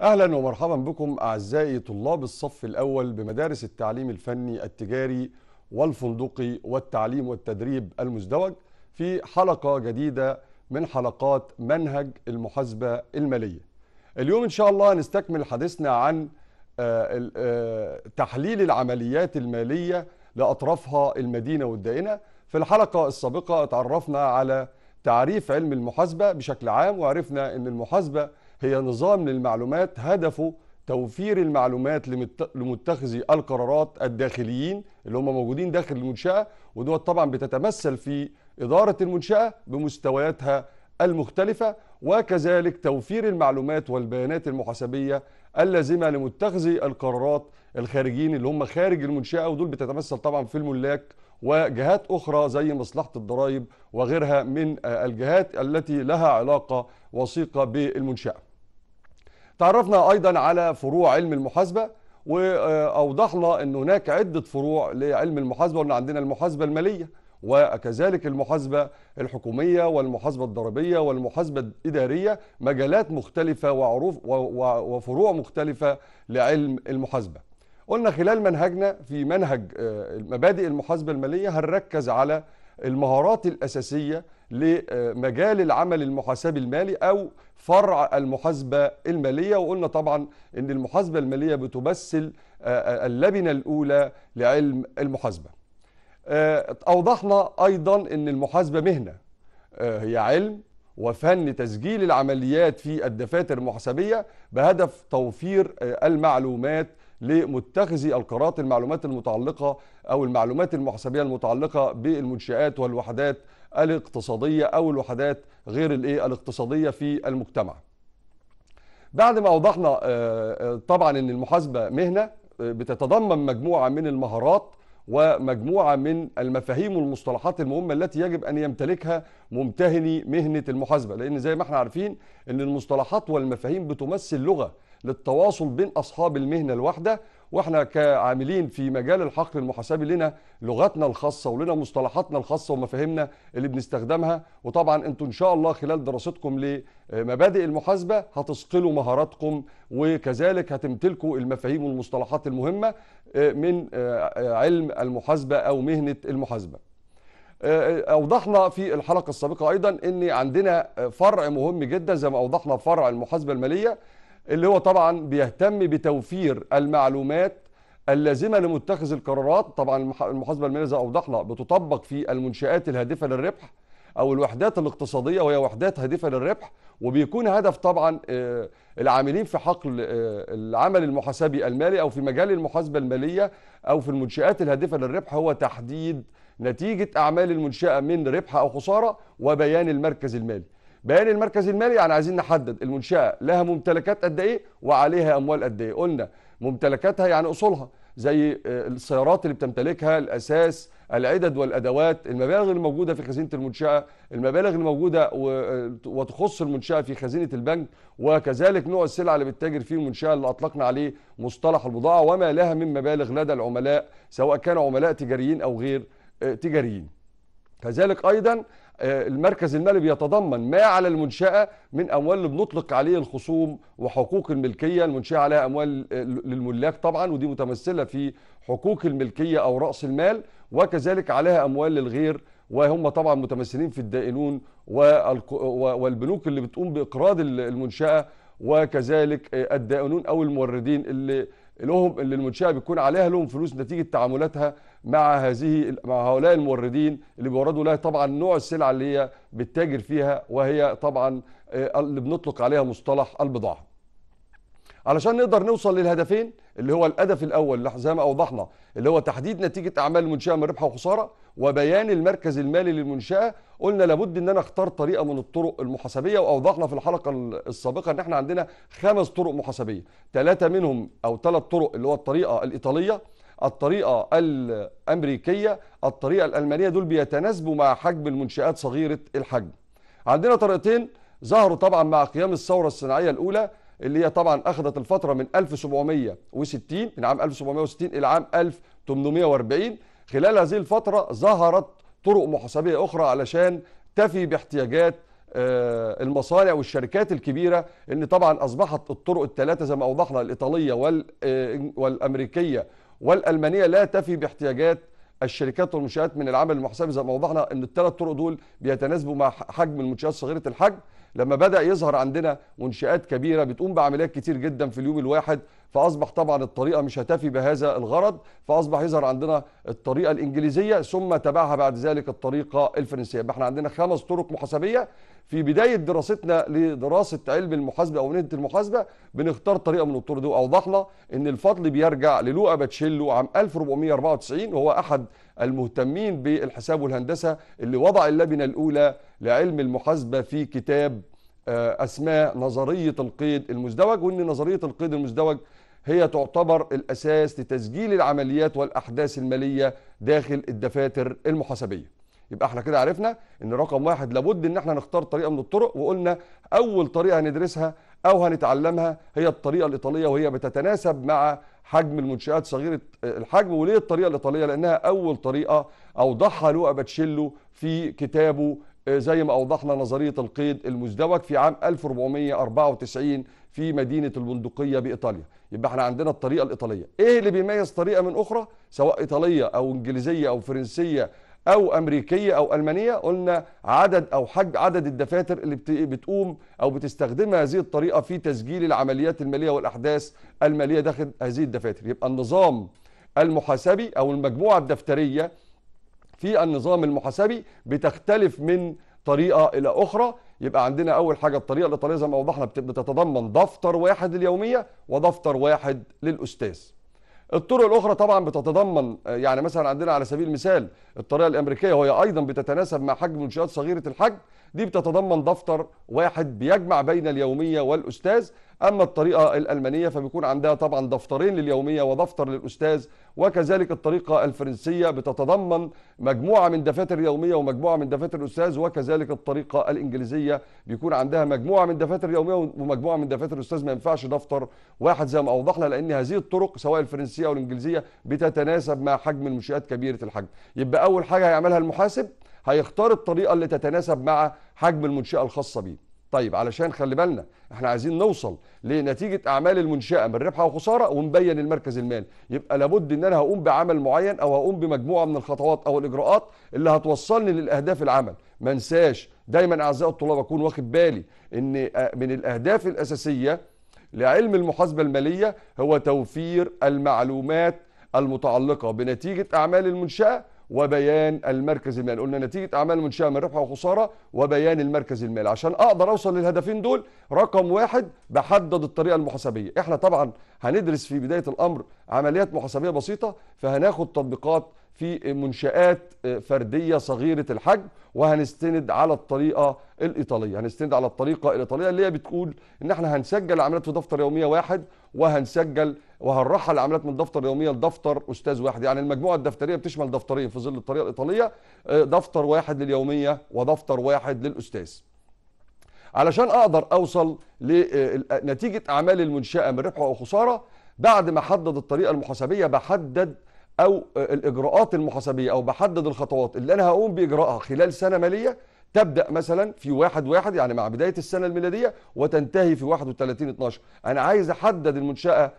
اهلا ومرحبا بكم اعزائي طلاب الصف الاول بمدارس التعليم الفني التجاري والفندقي والتعليم والتدريب المزدوج في حلقه جديده من حلقات منهج المحاسبه الماليه. اليوم ان شاء الله هنستكمل حديثنا عن آه، آه، تحليل العمليات الماليه لاطرافها المدينه والدائنه. في الحلقه السابقه اتعرفنا على تعريف علم المحاسبه بشكل عام وعرفنا ان المحاسبه هي نظام للمعلومات هدفه توفير المعلومات لمتخذي القرارات الداخليين اللي هم موجودين داخل المنشأة ودول طبعا بتتمثل في إدارة المنشأة بمستوياتها المختلفة وكذلك توفير المعلومات والبيانات المحاسبية اللازمة لمتخذي القرارات الخارجيين اللي هم خارج المنشأة ودول بتتمثل طبعا في الملاك وجهات أخرى زي مصلحة الضرائب وغيرها من الجهات التي لها علاقة وثيقة بالمنشأة تعرفنا ايضا على فروع علم المحاسبه واوضحنا ان هناك عده فروع لعلم المحاسبه وان عندنا المحاسبه الماليه وكذلك المحاسبة الحكومية والمحاسبة الضريبية والمحاسبة الإدارية مجالات مختلفة وعروف وفروع مختلفة لعلم المحاسبة قلنا خلال منهجنا في منهج آه، مبادئ المحاسبة المالية هنركز على المهارات الأساسية لمجال العمل المحاسبي المالي أو فرع المحاسبة المالية وقلنا طبعا أن المحاسبة المالية بتمثل آه، آه، اللبنة الأولى لعلم المحاسبة آه، أوضحنا أيضا أن المحاسبة مهنة هي علم وفن تسجيل العمليات في الدفاتر المحاسبية بهدف توفير المعلومات لمتخذي القرارات المعلومات المتعلقة أو المعلومات المحاسبية المتعلقة بالمنشآت والوحدات الاقتصادية أو الوحدات غير الاقتصادية في المجتمع بعد ما أوضحنا آه، آه، طبعا أن المحاسبة مهنة آه، بتتضمن مجموعة من المهارات ومجموعة من المفاهيم والمصطلحات المهمة التي يجب أن يمتلكها ممتهني مهنة المحاسبة لأن زي ما احنا عارفين أن المصطلحات والمفاهيم بتمثل لغة للتواصل بين اصحاب المهنه الواحده واحنا كعاملين في مجال الحقل المحاسبي لنا لغتنا الخاصه ولنا مصطلحاتنا الخاصه ومفاهيمنا اللي بنستخدمها وطبعا انتوا ان شاء الله خلال دراستكم لمبادئ المحاسبه هتثقلوا مهاراتكم وكذلك هتمتلكوا المفاهيم والمصطلحات المهمه آه، من آه، آه، علم المحاسبه او مهنه المحاسبه. اوضحنا في الحلقه السابقه ايضا ان عندنا فرع مهم جدا زي ما اوضحنا فرع المحاسبه الماليه اللي هو طبعا بيهتم بتوفير المعلومات اللازمه لمتخذ القرارات طبعا المحاسبه الماليه زي اوضحنا بتطبق في المنشات الهادفه للربح او الوحدات الاقتصاديه وهي وحدات هادفه للربح وبيكون هدف طبعا آه، العاملين في حقل آه، العمل المحاسبي المالي او في مجال المحاسبه الماليه او في المنشات الهادفه للربح هو تحديد نتيجه اعمال المنشاه من ربح او خساره وبيان المركز المالي بيان المركز المالي يعني عايزين نحدد المنشاه لها ممتلكات قد ايه وعليها اموال قد ايه قلنا ممتلكاتها يعني اصولها زي آه، السيارات اللي بتمتلكها الاساس العدد والادوات المبالغ الموجوده في خزينه المنشاه المبالغ الموجوده آه، وتخص المنشاه في خزينه البنك وكذلك نوع السلع اللي بتتاجر فيه المنشاه اللي اطلقنا عليه مصطلح البضاعه وما لها من مبالغ لدى العملاء سواء كانوا عملاء تجاريين او غير آه، تجاريين كذلك ايضا آه، المركز المالي بيتضمن ما على المنشأة من أموال اللي بنطلق عليه الخصوم وحقوق الملكية المنشأة عليها أموال آه، للملاك طبعا ودي متمثلة في حقوق الملكية أو رأس المال وكذلك عليها أموال للغير وهم طبعا متمثلين في الدائنون والبنوك اللي بتقوم بإقراض المنشأة وكذلك آه، الدائنون أو الموردين اللي لهم اللي المنشأة بيكون عليها لهم فلوس نتيجة تعاملاتها مع هذه مع هؤلاء الموردين اللي بيوردوا لها طبعا نوع السلعه اللي هي بتتاجر فيها وهي طبعا آه، اللي بنطلق عليها مصطلح البضاعه. علشان نقدر نوصل للهدفين اللي هو الهدف الاول زي ما اوضحنا اللي هو تحديد نتيجه اعمال المنشاه من ربح وخساره وبيان المركز المالي للمنشاه قلنا لابد ان انا اختار طريقه من الطرق المحاسبيه واوضحنا في الحلقه السابقه ان احنا عندنا خمس طرق محاسبيه ثلاثه منهم او ثلاث طرق اللي هو الطريقه الايطاليه الطريقه الامريكيه الطريقه الالمانيه دول بيتناسبوا مع حجم المنشات صغيره الحجم عندنا طريقتين ظهروا طبعا مع قيام الثوره الصناعيه الاولى اللي هي طبعا اخذت الفتره من 1760 من عام 1760 الى عام 1840 خلال هذه الفتره ظهرت طرق محاسبيه اخرى علشان تفي باحتياجات آه، المصانع والشركات الكبيرة اللي طبعا أصبحت الطرق الثلاثة زي ما أوضحنا الإيطالية آه، والأمريكية والألمانية لا تفي باحتياجات الشركات والمنشآت من العمل المحسبي زي ما وضحنا أن الثلاث طرق دول بيتناسبوا مع حجم المنشآت صغيرة الحجم لما بدا يظهر عندنا منشات كبيره بتقوم بعمليات كتير جدا في اليوم الواحد فاصبح طبعا الطريقه مش هتفي بهذا الغرض فاصبح يظهر عندنا الطريقه الانجليزيه ثم تبعها بعد ذلك الطريقه الفرنسيه يبقى احنا عندنا خمس طرق محاسبيه في بدايه دراستنا لدراسه علم المحاسبه او مهنه المحاسبه بنختار طريقه من الطرق دي واوضحنا ان الفضل بيرجع للوقا باتشيلو عام 1494 وهو احد المهتمين بالحساب والهندسه اللي وضع اللبنه الاولى لعلم المحاسبة في كتاب آه، أسماء نظرية القيد المزدوج وأن نظرية القيد المزدوج هي تعتبر الأساس لتسجيل العمليات والأحداث المالية داخل الدفاتر المحاسبية يبقى احنا كده عرفنا ان رقم واحد لابد ان احنا نختار طريقه من الطرق وقلنا اول طريقه هندرسها او هنتعلمها هي الطريقه الايطاليه وهي بتتناسب مع حجم المنشات صغيره آه، الحجم وليه الطريقه الايطاليه لانها اول طريقه اوضحها لوقا باتشيلو في كتابه زي ما أوضحنا نظرية القيد المزدوج في عام 1494 في مدينة البندقية بإيطاليا يبقى احنا عندنا الطريقة الإيطالية إيه اللي بيميز طريقة من أخرى سواء إيطالية أو إنجليزية أو فرنسية أو أمريكية أو ألمانية قلنا عدد أو حجم عدد الدفاتر اللي بتقوم أو بتستخدم هذه الطريقة في تسجيل العمليات المالية والأحداث المالية داخل هذه الدفاتر يبقى النظام المحاسبي أو المجموعة الدفترية في النظام المحاسبي بتختلف من طريقه الى اخرى يبقى عندنا اول حاجه الطريقه الايطاليه زي ما وضحنا بتتضمن دفتر واحد اليوميه ودفتر واحد للاستاذ الطرق الاخرى طبعا بتتضمن يعني مثلا عندنا على سبيل المثال الطريقه الامريكيه وهي ايضا بتتناسب مع حجم منشات صغيره الحجم دي بتتضمن دفتر واحد بيجمع بين اليومية والأستاذ أما الطريقة الألمانية فبيكون عندها طبعا دفترين لليومية ودفتر للأستاذ وكذلك الطريقة الفرنسية بتتضمن مجموعة من دفاتر يومية ومجموعة من دفاتر الأستاذ وكذلك الطريقة الإنجليزية بيكون عندها مجموعة من دفاتر يومية ومجموعة من دفاتر الأستاذ ما ينفعش دفتر واحد زي ما أوضحنا لأن هذه الطرق سواء الفرنسية أو الإنجليزية بتتناسب مع حجم المنشآت كبيرة الحجم يبقى أول حاجة هيعملها المحاسب هيختار الطريقه اللي تتناسب مع حجم المنشاه الخاصه بيه طيب علشان خلي بالنا احنا عايزين نوصل لنتيجه اعمال المنشاه من ربح وخساره ونبين المركز المالي يبقى لابد ان انا هقوم بعمل معين او هقوم بمجموعه من الخطوات او الاجراءات اللي هتوصلني للاهداف العمل ما انساش دايما اعزائي الطلاب اكون واخد بالي ان آه، من الاهداف الاساسيه لعلم المحاسبه الماليه هو توفير المعلومات المتعلقه بنتيجه اعمال المنشاه وبيان المركز المالي قلنا نتيجه اعمال منشاه من ربح وخساره وبيان المركز المالي عشان اقدر اوصل للهدفين دول رقم واحد بحدد الطريقه المحاسبيه احنا طبعا هندرس في بدايه الامر عمليات محاسبيه بسيطه فهناخد تطبيقات في منشآت فردية صغيرة الحجم وهنستند على الطريقة الإيطالية هنستند على الطريقة الإيطالية اللي هي بتقول إن إحنا هنسجل العمليات في دفتر يومية واحد وهنسجل وهنرحل العمليات من دفتر يومية لدفتر أستاذ واحد يعني المجموعة الدفترية بتشمل دفترين في ظل الطريقة الإيطالية آه، دفتر واحد لليومية ودفتر واحد للأستاذ علشان أقدر أوصل لنتيجة آه، أعمال المنشأة من ربح أو خسارة بعد ما أحدد الطريقة المحاسبية بحدد او الاجراءات المحاسبيه او بحدد الخطوات اللي انا هقوم باجراءها خلال سنه ماليه تبدا مثلا في واحد واحد يعني مع بدايه السنه الميلاديه وتنتهي في 31 12 انا عايز احدد المنشاه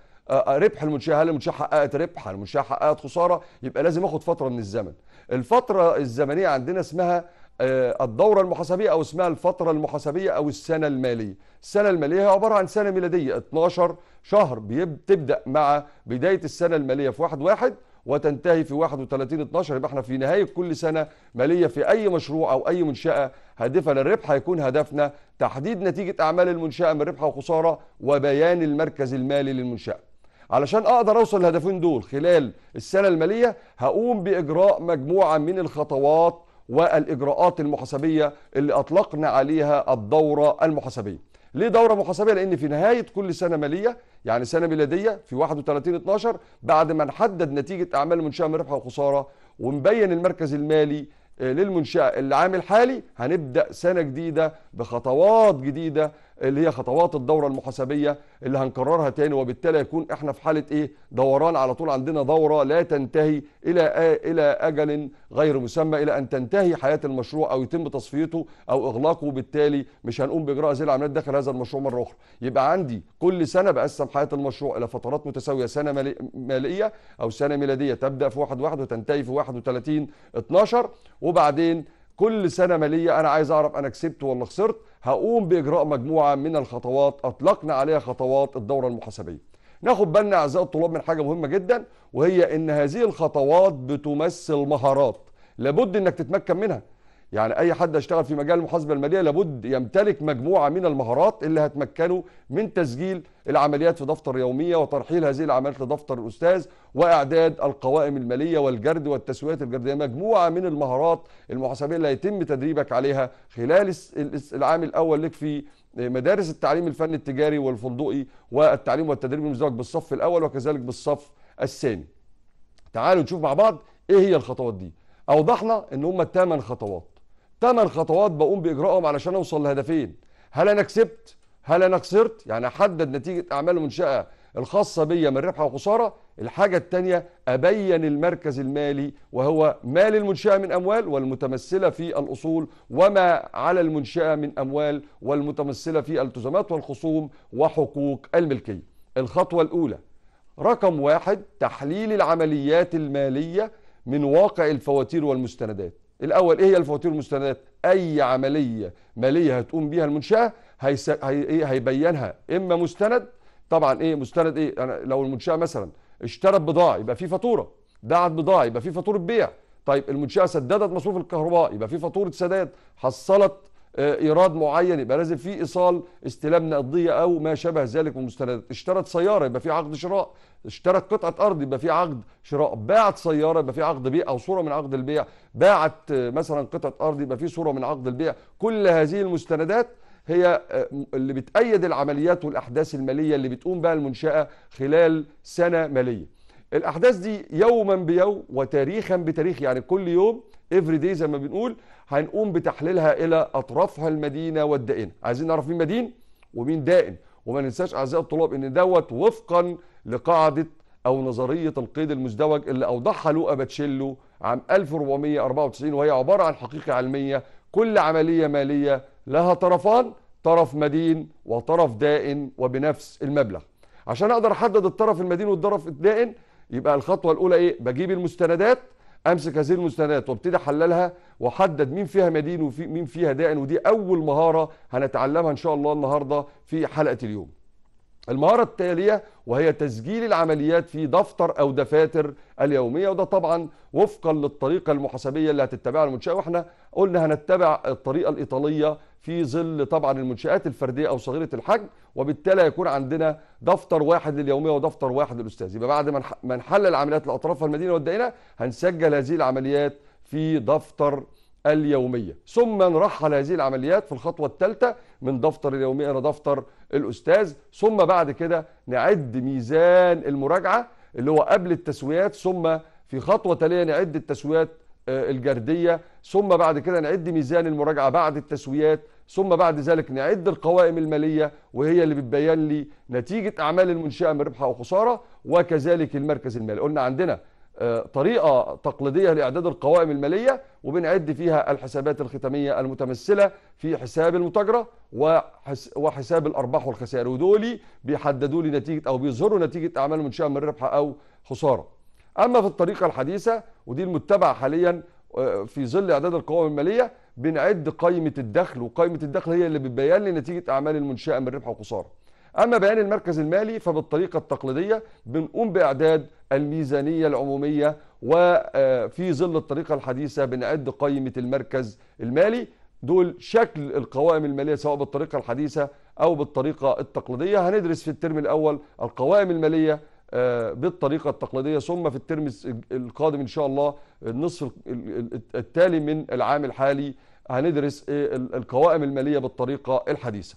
ربح المنشاه هل المنشاه حققت ربح هل المنشاه حققت خساره يبقى لازم اخد فتره من الزمن الفتره الزمنيه عندنا اسمها الدورة المحاسبية أو اسمها الفترة المحاسبية أو السنة المالية السنة المالية هي عبارة عن سنة ميلادية 12 شهر بتبدأ مع بداية السنة المالية في 1 واحد وتنتهي في 31 12 يبقى احنا في نهايه كل سنه ماليه في اي مشروع او اي منشاه هادفه للربح هيكون هدفنا تحديد نتيجه اعمال المنشاه من ربح وخساره وبيان المركز المالي للمنشاه. علشان اقدر اوصل للهدفين دول خلال السنه الماليه هقوم باجراء مجموعه من الخطوات والاجراءات المحاسبيه اللي اطلقنا عليها الدوره المحاسبيه. ليه دوره محاسبيه؟ لان في نهايه كل سنه ماليه يعني سنه ميلاديه في 31 12 بعد ما نحدد نتيجه اعمال المنشاه من ربح وخساره ونبين المركز المالي آه، للمنشاه العام الحالي هنبدا سنه جديده بخطوات جديده اللي هي خطوات الدوره المحاسبيه اللي هنكررها تاني وبالتالي يكون احنا في حاله ايه دوران على طول عندنا دوره لا تنتهي الى الى اجل غير مسمى الى ان تنتهي حياه المشروع او يتم تصفيته او اغلاقه وبالتالي مش هنقوم باجراء زي العمليات داخل هذا المشروع مره اخرى يبقى عندي كل سنه بقسم حياه المشروع الى فترات متساويه سنه ماليه او سنه ميلاديه تبدا في 1 1 وتنتهي في 31 12 وبعدين كل سنه ماليه انا عايز اعرف انا كسبت ولا خسرت هقوم باجراء مجموعه من الخطوات اطلقنا عليها خطوات الدوره المحاسبيه ناخد بالنا اعزائي الطلاب من حاجه مهمه جدا وهي ان هذه الخطوات بتمثل مهارات لابد انك تتمكن منها يعني اي حد اشتغل في مجال المحاسبه الماليه لابد يمتلك مجموعه من المهارات اللي هتمكنه من تسجيل العمليات في دفتر يوميه وترحيل هذه العمليات لدفتر الاستاذ واعداد القوائم الماليه والجرد والتسويات الجرديه مجموعه من المهارات المحاسبيه اللي هيتم تدريبك عليها خلال العام الاول لك في مدارس التعليم الفني التجاري والفندقي والتعليم والتدريب المزدوج بالصف الاول وكذلك بالصف الثاني تعالوا نشوف مع بعض ايه هي الخطوات دي اوضحنا ان هم 8 خطوات ثمان خطوات بقوم باجرائهم علشان اوصل لهدفين هل انا كسبت هل انا خسرت يعني احدد نتيجه اعمال المنشاه الخاصه بيا من ربح وخساره الحاجه الثانيه ابين المركز المالي وهو مال المنشاه من اموال والمتمثله في الاصول وما على المنشاه من اموال والمتمثله في الالتزامات والخصوم وحقوق الملكيه الخطوه الاولى رقم واحد تحليل العمليات الماليه من واقع الفواتير والمستندات الاول ايه هي الفواتير والمستندات اي عمليه ماليه هتقوم بيها المنشاه هيس... هي... إيه هيبينها اما مستند طبعا ايه مستند ايه انا لو المنشاه مثلا اشترت بضاعه يبقى في فاتوره باعت بضاعه يبقى في فاتوره بيع طيب المنشاه سددت مصروف الكهرباء يبقى في فاتوره سداد حصلت آه، ايراد معين يبقى لازم في ايصال استلام نقديه او ما شابه ذلك من مستندات اشترت سياره يبقى في عقد شراء اشترت قطعه ارض يبقى في عقد شراء باعت سياره يبقى في عقد بيع او صوره من عقد البيع باعت آه، مثلا قطعه ارض يبقى في صوره من عقد البيع كل هذه المستندات هي آه، اللي بتأيد العمليات والأحداث المالية اللي بتقوم بها المنشأة خلال سنة مالية الأحداث دي يوما بيوم وتاريخا بتاريخ يعني كل يوم افري دي زي ما بنقول هنقوم بتحليلها الى اطرافها المدينه والدائنه عايزين نعرف مين مدين ومين دائن وما ننساش اعزائي الطلاب ان دوت وفقا لقاعده او نظريه القيد المزدوج اللي اوضحها لوقا باتشيلو عام 1494 وهي عباره عن حقيقه علميه كل عمليه ماليه لها طرفان طرف مدين وطرف دائن وبنفس المبلغ عشان اقدر احدد الطرف المدين والطرف الدائن يبقى الخطوه الاولى ايه بجيب المستندات امسك هذه المستندات وابتدي احللها واحدد مين فيها مدين ومين فيها دائن ودي اول مهاره هنتعلمها ان شاء الله النهارده في حلقه اليوم المهارة التالية وهي تسجيل العمليات في دفتر أو دفاتر اليومية وده طبعا وفقا للطريقة المحاسبية اللي هتتبعها المنشأة واحنا قلنا هنتبع الطريقة الإيطالية في ظل طبعا المنشآت الفردية أو صغيرة الحجم وبالتالي هيكون عندنا دفتر واحد لليومية ودفتر واحد للأستاذ يبقى بعد ما نحلل عمليات الأطراف والمدينة والدائرة هنسجل هذه العمليات في دفتر اليومية ثم نرحل هذه العمليات في الخطوة الثالثة من دفتر اليومي الى دفتر الاستاذ ثم بعد كده نعد ميزان المراجعه اللي هو قبل التسويات ثم في خطوه تاليه نعد التسويات آه، الجرديه ثم بعد كده نعد ميزان المراجعه بعد التسويات ثم بعد ذلك نعد القوائم الماليه وهي اللي بتبين لي نتيجه اعمال المنشاه من ربح او خساره وكذلك المركز المالي قلنا عندنا طريقة تقليدية لإعداد القوائم المالية وبنعد فيها الحسابات الختامية المتمثلة في حساب المتاجرة وحساب الأرباح والخسائر ودول بيحددوا لي نتيجة أو بيظهروا نتيجة أعمال منشأة من ربح أو خسارة أما في الطريقة الحديثة ودي المتبعة حاليا آه، في ظل إعداد القوائم المالية بنعد قائمة الدخل وقائمة الدخل هي اللي بتبين لي نتيجة أعمال المنشأة من ربح وخسارة أما بيان المركز المالي فبالطريقة التقليدية بنقوم بإعداد الميزانية العمومية وفي آه، ظل الطريقة الحديثة بنعد قائمة المركز المالي دول شكل القوائم المالية سواء بالطريقة الحديثة أو بالطريقة التقليدية هندرس في الترم الأول القوائم المالية آه، بالطريقة التقليدية ثم في الترم القادم إن شاء الله النصف التالي من العام الحالي هندرس آه، القوائم المالية بالطريقة الحديثة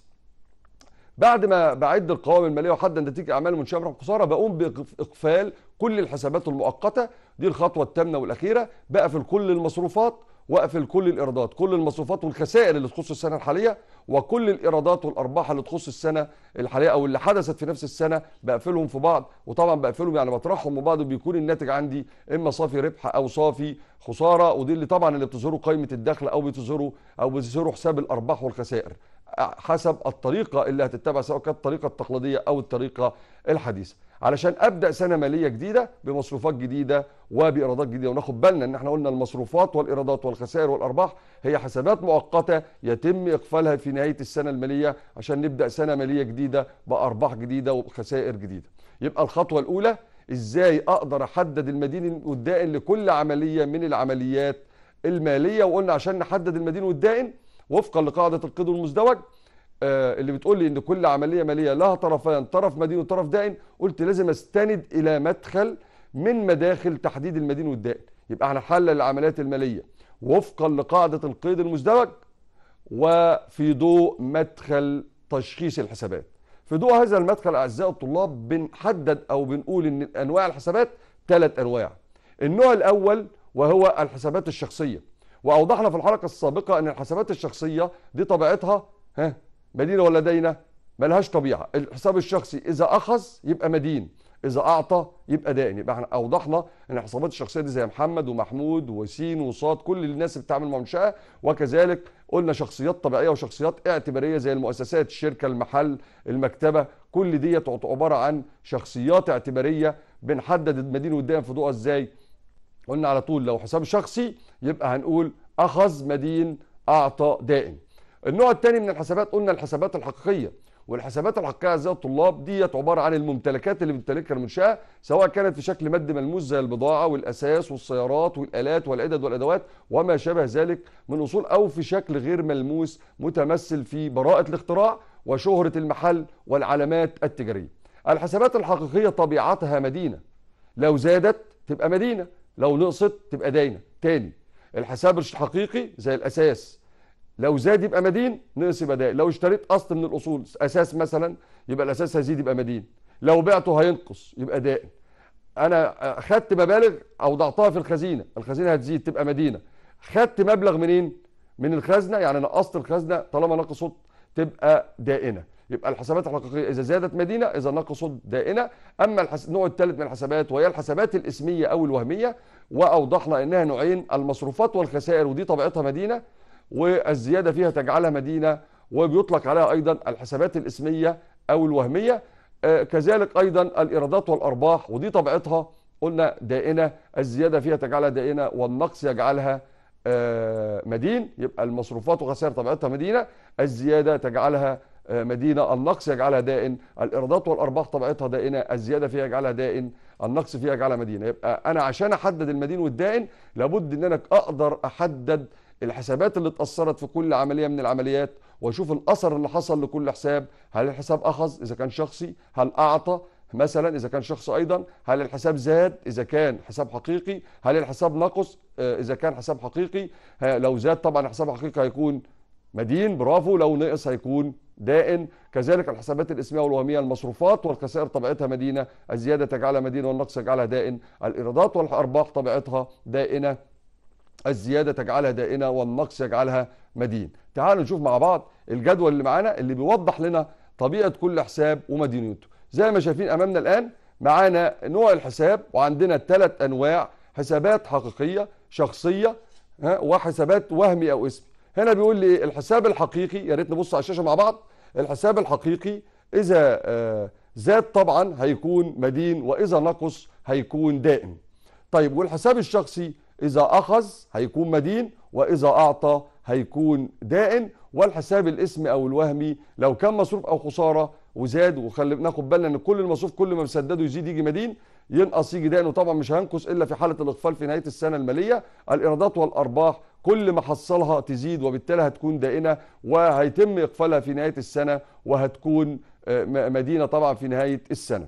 بعد ما بعد القوائم الماليه وحدد نتيجه اعمال المنشاه ربح وخساره بقوم باقفال كل الحسابات المؤقته دي الخطوه الثامنه والاخيره بقفل كل المصروفات واقفل كل الايرادات كل المصروفات والخسائر اللي تخص السنه الحاليه وكل الايرادات والارباح اللي تخص السنه الحاليه او اللي حدثت في نفس السنه بقفلهم في بعض وطبعا بقفلهم يعني بطرحهم وبعض وبيكون الناتج عندي اما صافي ربح او صافي خساره ودي اللي طبعا اللي بتظهره قائمه الدخل او بتظهره او بتظهره حساب الارباح والخسائر حسب الطريقه اللي هتتبع سواء كانت الطريقه التقليديه او الطريقه الحديثه علشان ابدا سنه ماليه جديده بمصروفات جديده وبايرادات جديده وناخد بالنا ان احنا قلنا المصروفات والايرادات والخسائر والارباح هي حسابات مؤقته يتم اقفالها في نهايه السنه الماليه عشان نبدا سنه ماليه جديده بارباح جديده وخسائر جديده يبقى الخطوه الاولى ازاي اقدر احدد المدين والدائن لكل عمليه من العمليات الماليه وقلنا عشان نحدد المدين والدائن وفقا لقاعده القيد المزدوج آه، اللي بتقول لي ان كل عمليه ماليه لها طرفان طرف مدين وطرف دائن قلت لازم استند الى مدخل من مداخل تحديد المدين والدائن يبقى احنا حل العمليات الماليه وفقا لقاعده القيد المزدوج وفي ضوء مدخل تشخيص الحسابات في ضوء هذا المدخل اعزائي الطلاب بنحدد او بنقول ان انواع الحسابات ثلاث انواع النوع الاول وهو الحسابات الشخصيه واوضحنا في الحلقه السابقه ان الحسابات الشخصيه دي طبيعتها ها مدينه ولا دينه ملهاش طبيعه الحساب الشخصي اذا اخذ يبقى مدين اذا اعطى يبقى دائن يبقى احنا اوضحنا ان الحسابات الشخصيه دي زي محمد ومحمود وسين وصاد كل الناس اللي بتعمل منشاه وكذلك قلنا شخصيات طبيعيه وشخصيات اعتباريه زي المؤسسات الشركه المحل المكتبه كل ديت عباره عن شخصيات اعتباريه بنحدد المدين والدائن في ضوءها ازاي قلنا على طول لو حساب شخصي يبقى هنقول اخذ مدين اعطى دائم النوع الثاني من الحسابات قلنا الحسابات الحقيقيه والحسابات الحقيقيه اعزائي الطلاب ديت عباره عن الممتلكات اللي بتمتلكها المنشاه سواء كانت في شكل مد ملموس زي البضاعه والاساس والسيارات والالات والعدد والادوات وما شابه ذلك من اصول او في شكل غير ملموس متمثل في براءه الاختراع وشهره المحل والعلامات التجاريه. الحسابات الحقيقيه طبيعتها مدينه لو زادت تبقى مدينه لو نقصت تبقى داينه تاني الحساب الحقيقي زي الاساس لو زاد يبقى مدين نقص يبقى داين لو اشتريت اصل من الاصول اساس مثلا يبقى الاساس هيزيد يبقى مدين لو بعته هينقص يبقى دائن انا خدت مبالغ اوضعتها في الخزينه الخزينه هتزيد تبقى مدينه خدت مبلغ منين من الخزنه يعني نقصت الخزنه طالما نقصت تبقى دائنه يبقى الحسابات الحقيقيه اذا زادت مدينه اذا نقصت دائنه اما النوع الثالث من الحسابات وهي الحسابات الاسميه او الوهميه واوضحنا انها نوعين المصروفات والخسائر ودي طبيعتها مدينه والزياده فيها تجعلها مدينه وبيطلق عليها ايضا الحسابات الاسميه او الوهميه آه، كذلك ايضا الايرادات والارباح ودي طبيعتها قلنا دائنه الزياده فيها تجعلها دائنه والنقص يجعلها آه، مدين يبقى المصروفات وخسائر طبيعتها مدينه الزياده تجعلها آه، مدينة النقص يجعلها دائن الإيرادات والأرباح طبيعتها دائنة الزيادة فيها يجعلها دائن النقص فيها يجعلها مدينة يبقى أنا عشان أحدد المدين والدائن لابد إن أنا أقدر أحدد الحسابات اللي اتأثرت في كل عملية من العمليات وأشوف الأثر اللي حصل لكل حساب هل الحساب أخذ إذا كان شخصي هل أعطى مثلا اذا كان شخص ايضا هل الحساب زاد اذا كان حساب حقيقي هل الحساب نقص آه، اذا كان حساب حقيقي لو زاد طبعا حساب حقيقي هيكون مدين برافو لو نقص هيكون دائن كذلك الحسابات الاسميه والوهميه المصروفات والخسائر طبيعتها مدينه الزياده تجعلها مدينة والنقص يجعلها دائن الايرادات والارباح طبيعتها دائنه الزياده تجعلها دائنه والنقص يجعلها مدين تعالوا نشوف مع بعض الجدول اللي معانا اللي بيوضح لنا طبيعه كل حساب ومدينته زي ما شايفين امامنا الان معانا نوع الحساب وعندنا ثلاث انواع حسابات حقيقيه شخصيه وحسابات وهمي او اسمي هنا بيقول لي الحساب الحقيقي يا ريت نبص على الشاشه مع بعض الحساب الحقيقي اذا آه، زاد طبعا هيكون مدين واذا نقص هيكون دائم طيب والحساب الشخصي اذا اخذ هيكون مدين واذا اعطى هيكون دائم والحساب الاسمي او الوهمي لو كان مصروف او خساره وزاد وخلي ناخد بالنا ان كل المصروف كل ما مسدده يزيد يجي مدين ينقص يجي دقنه وطبعا مش هينقص الا في حاله الاقفال في نهايه السنه الماليه الايرادات والارباح كل ما حصلها تزيد وبالتالي هتكون دائنه وهيتم اقفالها في نهايه السنه وهتكون آه، مدينه طبعا في نهايه السنه.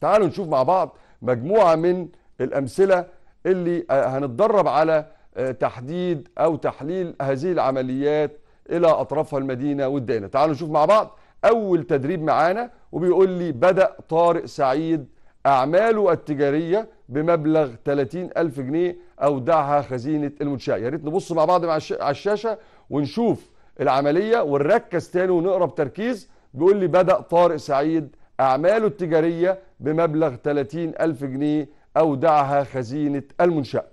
تعالوا نشوف مع بعض مجموعه من الامثله اللي آه، هنتدرب على آه، تحديد او تحليل هذه العمليات الى اطرافها المدينه والدائنه. تعالوا نشوف مع بعض اول تدريب معانا وبيقول لي بدا طارق سعيد أعماله التجارية بمبلغ 30 ألف جنيه أودعها خزينة المنشأة يا ريت نبص مع بعض على الشاشة ونشوف العملية ونركز تاني ونقرأ بتركيز بيقول لي بدأ طارق سعيد أعماله التجارية بمبلغ 30 ألف جنيه أودعها خزينة المنشأة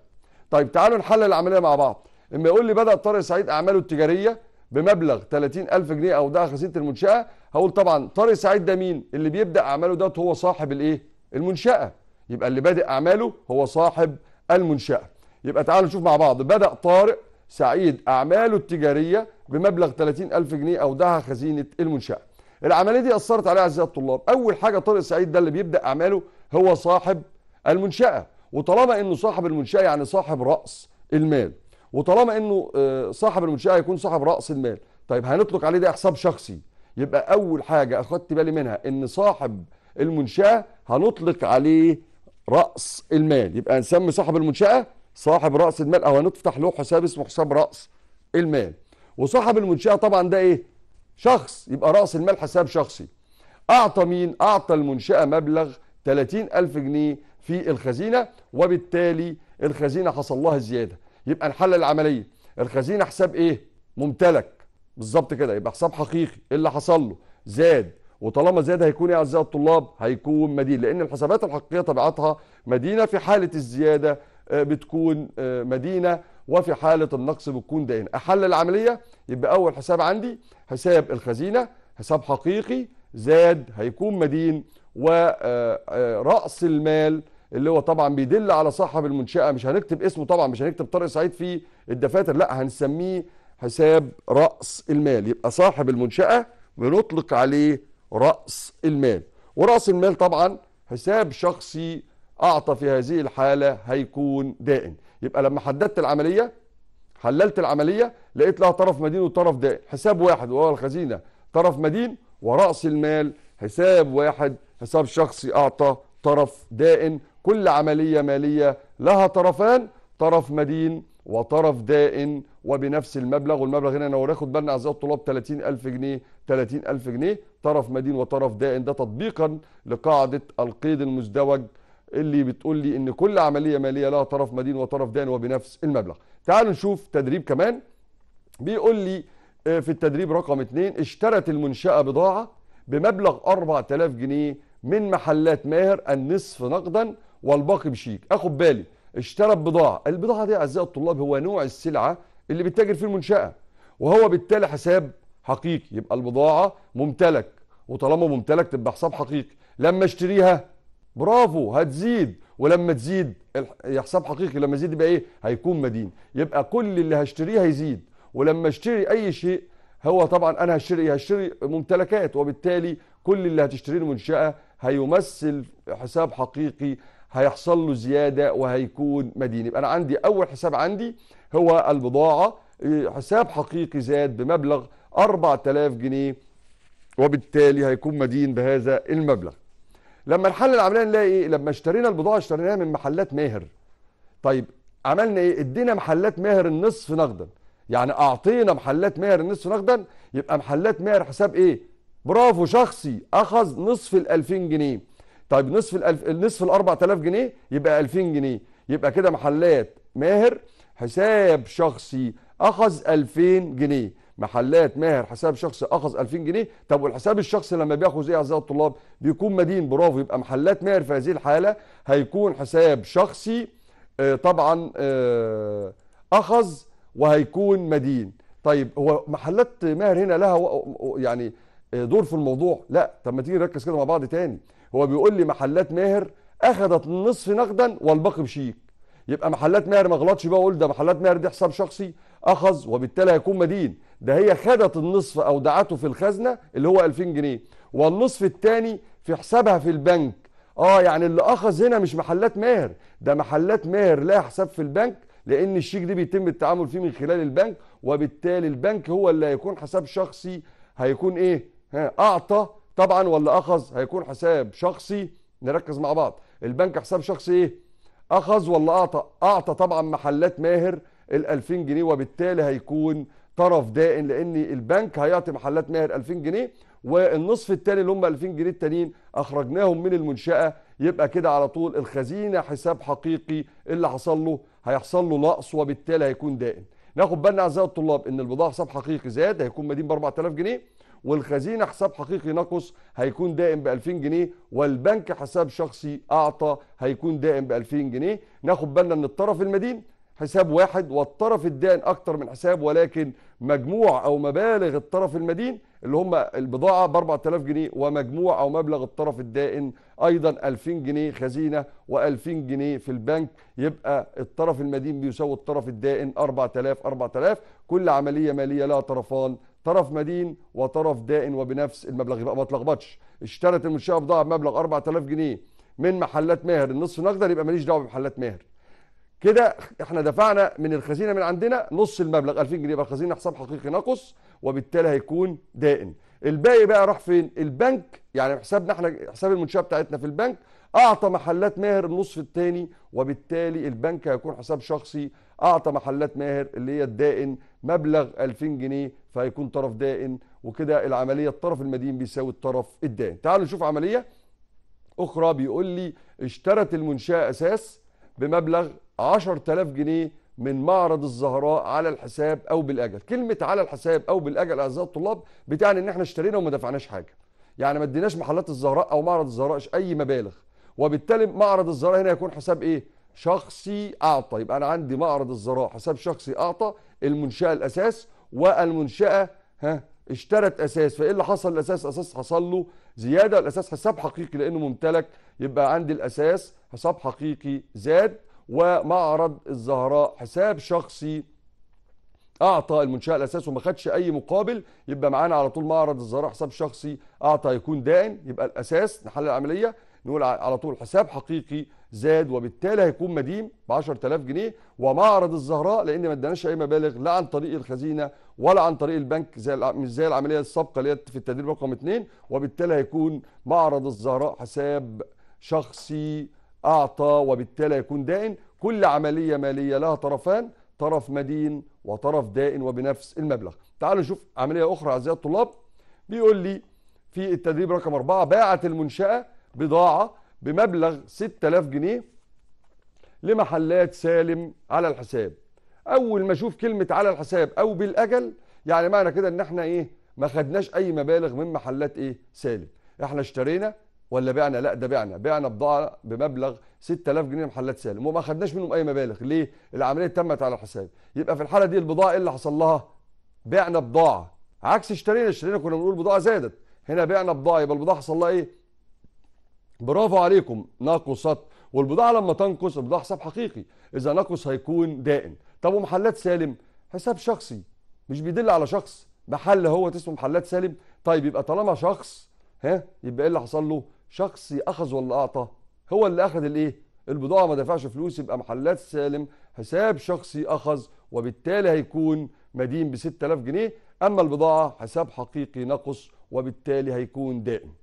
طيب تعالوا نحلل العملية مع بعض إما يقول لي بدأ طارق سعيد أعماله التجارية بمبلغ 30 ألف جنيه أودعها خزينة المنشأة هقول طبعا طارق سعيد ده مين اللي بيبدأ أعماله ده هو صاحب الإيه المنشأة يبقى اللي بادئ أعماله هو صاحب المنشأة يبقى تعالوا نشوف مع بعض بدأ طارق سعيد أعماله التجارية بمبلغ 30 ألف جنيه دها خزينة المنشأة العملية دي أثرت عليها أعزائي الطلاب أول حاجة طارق سعيد ده اللي بيبدأ أعماله هو صاحب المنشأة وطالما أنه صاحب المنشأة يعني صاحب رأس المال وطالما أنه آه، صاحب المنشأة يكون صاحب رأس المال طيب هنطلق عليه ده حساب شخصي يبقى أول حاجة أخدت بالي منها أن صاحب المنشاه هنطلق عليه راس المال يبقى هنسمي صاحب المنشاه صاحب راس المال او هنفتح له حساب اسمه حساب راس المال وصاحب المنشاه طبعا ده ايه شخص يبقى راس المال حساب شخصي اعطى مين اعطى المنشاه مبلغ 30000 جنيه في الخزينه وبالتالي الخزينه حصل لها زياده يبقى نحل العمليه الخزينه حساب ايه ممتلك بالظبط كده يبقى حساب حقيقي إيه اللي حصل له زاد وطالما زاد هيكون ايه اعزائي الطلاب هيكون مدين لان الحسابات الحقيقيه طبيعتها مدينه في حاله الزياده آه، بتكون آه، مدينه وفي حاله النقص بتكون دائن. احل العمليه يبقى اول حساب عندي حساب الخزينه حساب حقيقي زاد هيكون مدين وراس آه، المال اللي هو طبعا بيدل على صاحب المنشاه مش هنكتب اسمه طبعا مش هنكتب طارق سعيد في الدفاتر لا هنسميه حساب راس المال يبقى صاحب المنشاه بنطلق عليه رأس المال ورأس المال طبعا حساب شخصي أعطى في هذه الحالة هيكون دائم يبقى لما حددت العملية حللت العملية لقيت لها طرف مدين وطرف دائم حساب واحد وهو الخزينة طرف مدين ورأس المال حساب واحد حساب شخصي أعطى طرف دائم كل عملية مالية لها طرفان طرف مدين وطرف دائن وبنفس المبلغ والمبلغ هنا لو ناخد بالنا اعزائي الطلاب 30000 جنيه 30000 جنيه طرف مدين وطرف دائن ده تطبيقا لقاعده القيد المزدوج اللي بتقول لي ان كل عمليه ماليه لها طرف مدين وطرف دائن وبنفس المبلغ. تعالوا نشوف تدريب كمان بيقول لي آه، في التدريب رقم 2 اشترت المنشاه بضاعه بمبلغ 4000 جنيه من محلات ماهر النصف نقدا والباقي بشيك، اخد بالي اشترى بضاعه البضاعه دي اعزائي الطلاب هو نوع السلعه اللي بيتاجر فيه المنشاه وهو بالتالي حساب حقيقي يبقى البضاعه ممتلك وطالما ممتلك تبقى حساب حقيقي لما اشتريها برافو هتزيد ولما تزيد حساب حقيقي لما يزيد يبقى ايه هيكون مدين يبقى كل اللي هشتريه هيزيد ولما اشتري اي شيء هو طبعا انا هشتري إيه؟ هشتري ممتلكات وبالتالي كل اللي هتشتريه المنشاه هيمثل حساب حقيقي هيحصل له زياده وهيكون مدين يبقى انا عندي اول حساب عندي هو البضاعه حساب حقيقي زاد بمبلغ 4000 جنيه وبالتالي هيكون مدين بهذا المبلغ لما نحل العمليه نلاقي ايه لما اشترينا البضاعه اشتريناها من محلات ماهر طيب عملنا ايه ادينا محلات ماهر النصف نقدا يعني اعطينا محلات ماهر النصف نقدا يبقى محلات ماهر حساب ايه برافو شخصي اخذ نصف ال2000 جنيه طيب نصف الألف نصف ال 4000 جنيه يبقى 2000 جنيه يبقى كده محلات ماهر حساب شخصي اخذ 2000 جنيه محلات ماهر حساب شخصي اخذ 2000 جنيه طب والحساب الشخصي لما بياخذ ايه يا اعزائي الطلاب بيكون مدين برافو يبقى محلات ماهر في هذه الحاله هيكون حساب شخصي آه، طبعا آه، اخذ وهيكون مدين طيب هو محلات ماهر هنا لها يعني آه، دور في الموضوع لا طب ما تيجي نركز كده مع بعض تاني هو بيقول لي محلات ماهر اخذت النصف نقدا والباقي بشيك يبقى محلات ماهر ما غلطش بقى اقول ده محلات ماهر دي حساب شخصي اخذ وبالتالي هيكون مدين ده هي خدت النصف اودعته في الخزنه اللي هو 2000 جنيه والنصف الثاني في حسابها في البنك اه يعني اللي اخذ هنا مش محلات ماهر ده محلات ماهر لها حساب في البنك لان الشيك دي بيتم التعامل فيه من خلال البنك وبالتالي البنك هو اللي هيكون حساب شخصي هيكون ايه ها اعطى طبعا ولا اخذ هيكون حساب شخصي نركز مع بعض البنك حساب شخصي ايه اخذ ولا اعطى اعطى طبعا محلات ماهر ال2000 جنيه وبالتالي هيكون طرف دائن لان البنك هيعطي محلات ماهر 2000 جنيه والنصف الثاني اللي هم 2000 جنيه التانيين اخرجناهم من المنشاه يبقى كده على طول الخزينه حساب حقيقي اللي حصل له هيحصل له نقص وبالتالي هيكون دائن ناخد بالنا اعزائي الطلاب ان البضاعه حساب حقيقي زاد هيكون مدين ب 4000 جنيه والخزينه حساب حقيقي نقص هيكون دائم ب 2000 جنيه والبنك حساب شخصي اعطى هيكون دائم ب 2000 جنيه ناخد بالنا ان الطرف المدين حساب واحد والطرف الدائن اكتر من حساب ولكن مجموع او مبالغ الطرف المدين اللي هم البضاعه ب 4000 جنيه ومجموع او مبلغ الطرف الدائن ايضا 2000 جنيه خزينه و2000 جنيه في البنك يبقى الطرف المدين بيساوي الطرف الدائن 4000 4000 كل عمليه ماليه لها طرفان طرف مدين وطرف دائن وبنفس المبلغ يبقى ما تلخبطش اشترت المنشاه بضاعه بمبلغ 4000 جنيه من محلات ماهر النصف الاخضر يبقى ماليش دعوه بمحلات ماهر كده احنا دفعنا من الخزينه من عندنا نص المبلغ 2000 جنيه يبقى الخزينه حساب حقيقي ناقص وبالتالي هيكون دائن الباقي بقى راح فين البنك يعني حسابنا احنا حساب المنشاه بتاعتنا في البنك اعطى محلات ماهر النصف الثاني وبالتالي البنك هيكون حساب شخصي اعطى محلات ماهر اللي هي الدائن مبلغ 2000 جنيه فهيكون طرف دائن وكده العمليه الطرف المدين بيساوي الطرف الدائن تعالوا نشوف عمليه اخرى بيقول لي اشترت المنشاه اساس بمبلغ 10000 جنيه من معرض الزهراء على الحساب او بالاجل كلمه على الحساب او بالاجل اعزائي الطلاب بتعني ان احنا اشترينا وما دفعناش حاجه يعني ما اديناش محلات الزهراء او معرض الزهراء اي مبالغ وبالتالي معرض الزهراء هنا يكون حساب ايه شخصي اعطى يبقى انا عندي معرض الزراء حساب شخصي اعطى المنشاه الاساس والمنشاه ها اشترت اساس فايه اللي حصل الاساس اساس حصل له زياده الاساس حساب حقيقي لانه ممتلك يبقى عندي الاساس حساب حقيقي زاد ومعرض الزهراء حساب شخصي اعطى المنشاه الاساس وما خدش اي مقابل يبقى معانا على طول معرض الزهراء حساب شخصي اعطى يكون دائن يبقى الاساس نحل العمليه نقول على طول حساب حقيقي زاد وبالتالي هيكون مديم ب 10000 جنيه ومعرض الزهراء لان ما اداناش اي مبالغ لا عن طريق الخزينه ولا عن طريق البنك زي مش زي العمليه السابقه اللي في التدريب رقم 2 وبالتالي هيكون معرض الزهراء حساب شخصي اعطى وبالتالي هيكون دائن كل عمليه ماليه لها طرفان طرف مدين وطرف دائن وبنفس المبلغ تعالوا نشوف عمليه اخرى اعزائي الطلاب بيقول لي في التدريب رقم أربعة باعت المنشأة بضاعة بمبلغ 6000 جنيه لمحلات سالم على الحساب اول ما اشوف كلمة على الحساب او بالاجل يعني معنى كده ان احنا ايه ما خدناش اي مبالغ من محلات ايه سالم احنا اشترينا ولا بعنا لا ده بعنا بعنا بضاعه بمبلغ 6000 جنيه محلات سالم وما خدناش منهم اي مبالغ ليه العمليه تمت على الحساب يبقى في الحاله دي البضاعه ايه اللي حصل لها بعنا بضاعه عكس اشترينا اشترينا كنا بنقول بضاعه زادت هنا بعنا بضاعه يبقى البضاعه حصل لها ايه برافو عليكم ناقصت والبضاعه لما تنقص البضاعه حساب حقيقي اذا نقص هيكون دائم طب ومحلات سالم حساب شخصي مش بيدل على شخص محل هو اسمه محلات سالم طيب يبقى طالما شخص ها يبقى ايه اللي حصل له شخصي اخذ ولا اعطى هو اللي اخذ الايه البضاعه ما دفعش فلوس يبقى محلات سالم حساب شخصي اخذ وبالتالي هيكون مدين ب 6000 جنيه اما البضاعه حساب حقيقي نقص وبالتالي هيكون دائم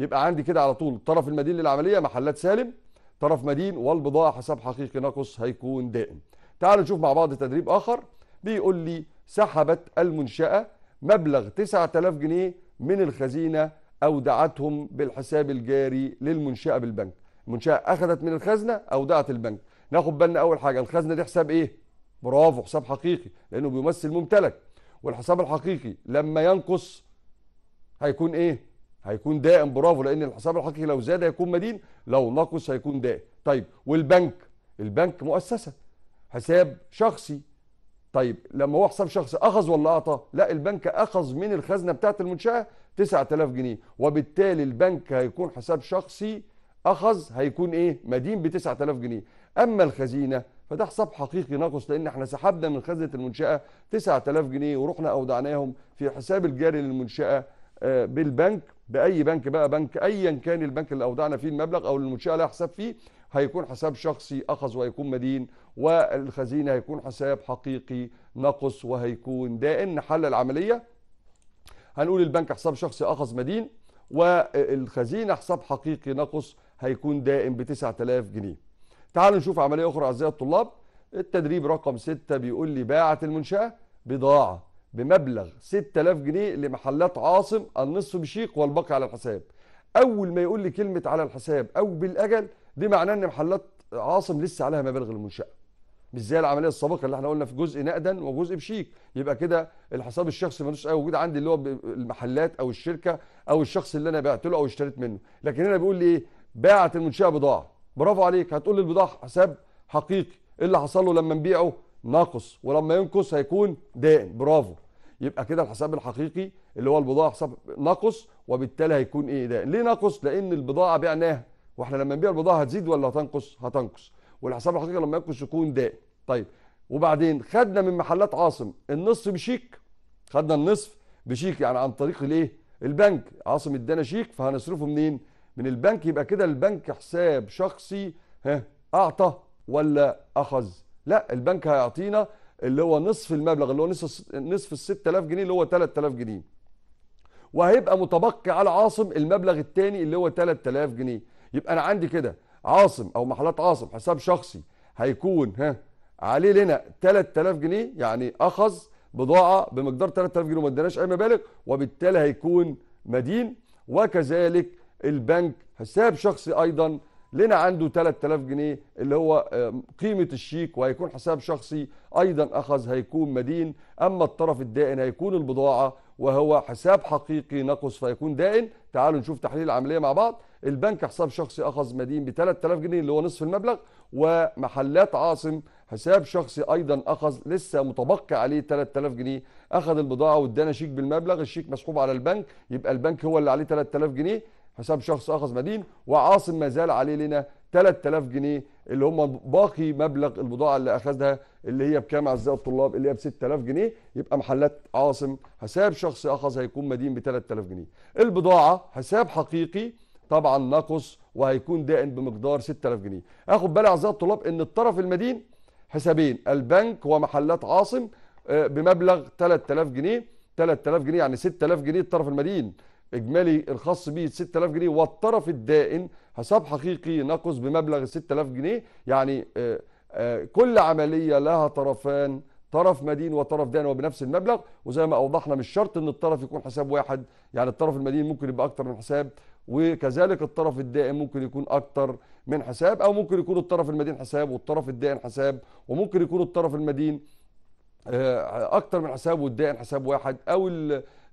يبقى عندي كده على طول طرف المدين للعمليه محلات سالم طرف مدين والبضاعه حساب حقيقي ناقص هيكون دائم تعالوا نشوف مع بعض تدريب اخر بيقول لي سحبت المنشاه مبلغ 9000 جنيه من الخزينه اودعتهم بالحساب الجاري للمنشاه بالبنك المنشاه اخذت من الخزنه اودعت البنك ناخد بالنا اول حاجه الخزنه دي حساب ايه برافو حساب حقيقي لانه بيمثل ممتلك والحساب الحقيقي لما ينقص هيكون ايه هيكون دائم برافو لان الحساب الحقيقي لو زاد هيكون مدين لو نقص هيكون دائم طيب والبنك البنك مؤسسه حساب شخصي طيب لما هو حساب شخصي اخذ ولا اعطى لا البنك اخذ من الخزنه بتاعه المنشاه 9000 جنيه وبالتالي البنك هيكون حساب شخصي اخذ هيكون ايه مدين ب 9000 جنيه اما الخزينه فده حساب حقيقي ناقص لان احنا سحبنا من خزنه المنشاه 9000 جنيه ورحنا اودعناهم في حساب الجاري للمنشاه آه، بالبنك باي بنك بقى بنك ايا كان البنك اللي اودعنا فيه المبلغ او المنشاه لها حساب فيه هيكون حساب شخصي اخذ وهيكون مدين والخزينه هيكون حساب حقيقي نقص وهيكون دائن حل العمليه هنقول البنك حساب شخصي اخذ مدين والخزينه حساب حقيقي نقص هيكون دائم ب 9000 جنيه تعالوا نشوف عمليه اخرى اعزائي الطلاب التدريب رقم 6 بيقول لي باعت المنشاه بضاعه بمبلغ 6000 جنيه لمحلات عاصم النصف بشيك والباقي على الحساب اول ما يقول لي كلمه على الحساب او بالاجل دي معناه ان محلات عاصم لسه عليها مبالغ المنشاه مش زي العمليه السابقه اللي احنا قلنا في جزء نقدا وجزء بشيك يبقى كده الحساب الشخصي ملوش اي وجود عندي اللي هو المحلات او الشركه او الشخص اللي انا بعت له او اشتريت منه لكن هنا بيقول لي ايه باعت المنشاه بضاعه برافو عليك هتقول لي البضاعه حساب حقيقي ايه اللي حصل له لما نبيعه ناقص ولما ينقص هيكون دائن برافو يبقى كده الحساب الحقيقي اللي هو البضاعه حساب ناقص وبالتالي هيكون ايه دائن ليه ناقص لان البضاعه بعناها واحنا لما نبيع البضاعه هتزيد ولا هتنقص هتنقص والحساب الحقيقي لما ينقص يكون دائن طيب وبعدين خدنا من محلات عاصم النص بشيك خدنا النصف بشيك يعني عن طريق الايه البنك عاصم ادانا شيك فهنصرفه منين من البنك يبقى كده البنك حساب شخصي ها اعطى ولا اخذ لا البنك هيعطينا اللي هو نصف المبلغ اللي هو نصف نصف ال 6000 جنيه اللي هو 3000 جنيه وهيبقى متبقي على عاصم المبلغ الثاني اللي هو 3000 جنيه يبقى انا عندي كده عاصم او محلات عاصم حساب شخصي هيكون ها عليه لنا 3000 جنيه يعني اخذ بضاعه بمقدار 3000 جنيه وما اداناش اي مبالغ وبالتالي هيكون مدين وكذلك البنك حساب شخصي ايضا لنا عنده 3000 جنيه اللي هو آه، قيمة الشيك وهيكون حساب شخصي أيضا أخذ هيكون مدين أما الطرف الدائن هيكون البضاعة وهو حساب حقيقي نقص فيكون دائن تعالوا نشوف تحليل العملية مع بعض البنك حساب شخصي أخذ مدين ب 3000 جنيه اللي هو نصف المبلغ ومحلات عاصم حساب شخصي ايضا اخذ لسه متبقي عليه 3000 جنيه اخذ البضاعه وادانا شيك بالمبلغ الشيك مسحوب على البنك يبقى البنك هو اللي عليه 3000 جنيه حساب شخص اخذ مدين وعاصم ما زال عليه لنا 3000 جنيه اللي هم باقي مبلغ البضاعه اللي اخذها اللي هي بكام اعزائي الطلاب اللي هي ب 6000 جنيه يبقى محلات عاصم حساب شخص اخذ هيكون مدين ب 3000 جنيه البضاعه حساب حقيقي طبعا ناقص وهيكون دائن بمقدار 6000 جنيه اخد بالي اعزائي الطلاب ان الطرف المدين حسابين البنك ومحلات عاصم آه، بمبلغ 3000 جنيه 3000 جنيه يعني 6000 جنيه الطرف المدين اجمالي الخاص بيه 6000 جنيه والطرف الدائن حساب حقيقي ناقص بمبلغ 6000 جنيه يعني آه، آه، كل عمليه لها طرفان طرف مدين وطرف دائن وبنفس المبلغ وزي ما اوضحنا مش شرط ان الطرف يكون حساب واحد يعني الطرف المدين ممكن يبقى اكتر من حساب وكذلك الطرف الدائن ممكن يكون اكتر من حساب او ممكن يكون الطرف المدين حساب والطرف الدائن حساب وممكن يكون الطرف المدين آه، اكتر من حساب والدائن حساب واحد او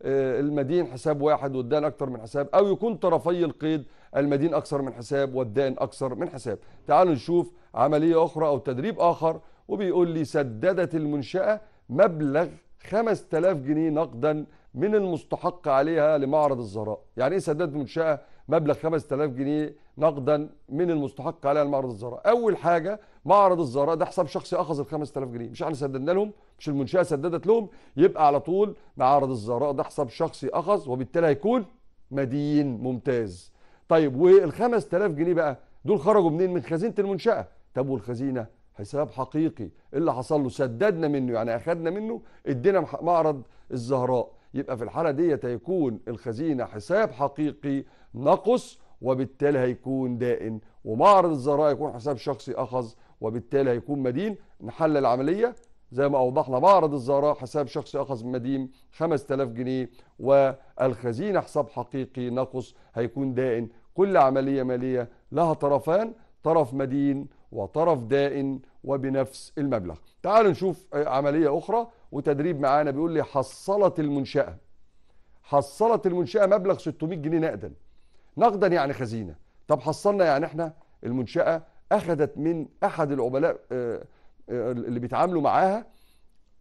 آه، المدين حساب واحد والدان اكثر من حساب او يكون طرفي القيد المدين اكثر من حساب والدائن اكثر من حساب تعالوا نشوف عمليه اخرى او تدريب اخر وبيقول لي سددت المنشاه مبلغ 5000 جنيه نقدا من المستحق عليها لمعرض الزراء يعني ايه سددت المنشاه مبلغ 5000 جنيه نقدا من المستحق عليها المعرض الزراء اول حاجه معرض الزراء ده حساب شخصي اخذ ال 5000 جنيه مش احنا سددنا لهم مش المنشاه سددت لهم يبقى على طول معرض الزراء ده حساب شخصي اخذ وبالتالي هيكون مدين ممتاز طيب وال 5000 جنيه بقى دول خرجوا منين من خزينه المنشاه طب والخزينه حساب حقيقي اللي حصل له سددنا منه يعني اخذنا منه ادينا معرض الزهراء يبقى في الحاله ديت هيكون الخزينه حساب حقيقي نقص وبالتالي هيكون دائن ومعرض الزهراء يكون حساب شخصي أخذ وبالتالي هيكون مدين نحل العملية زي ما أوضحنا معرض الزهراء حساب شخصي أخذ مدين 5000 جنيه والخزينة حساب حقيقي نقص هيكون دائن كل عملية مالية لها طرفان طرف مدين وطرف دائن وبنفس المبلغ تعالوا نشوف عملية أخرى وتدريب معانا بيقول لي حصلت المنشأة حصلت المنشأة مبلغ 600 جنيه نقدا نقدا يعني خزينه طب حصلنا يعني احنا المنشاه اخذت من احد العملاء آه، آه، اللي بيتعاملوا معاها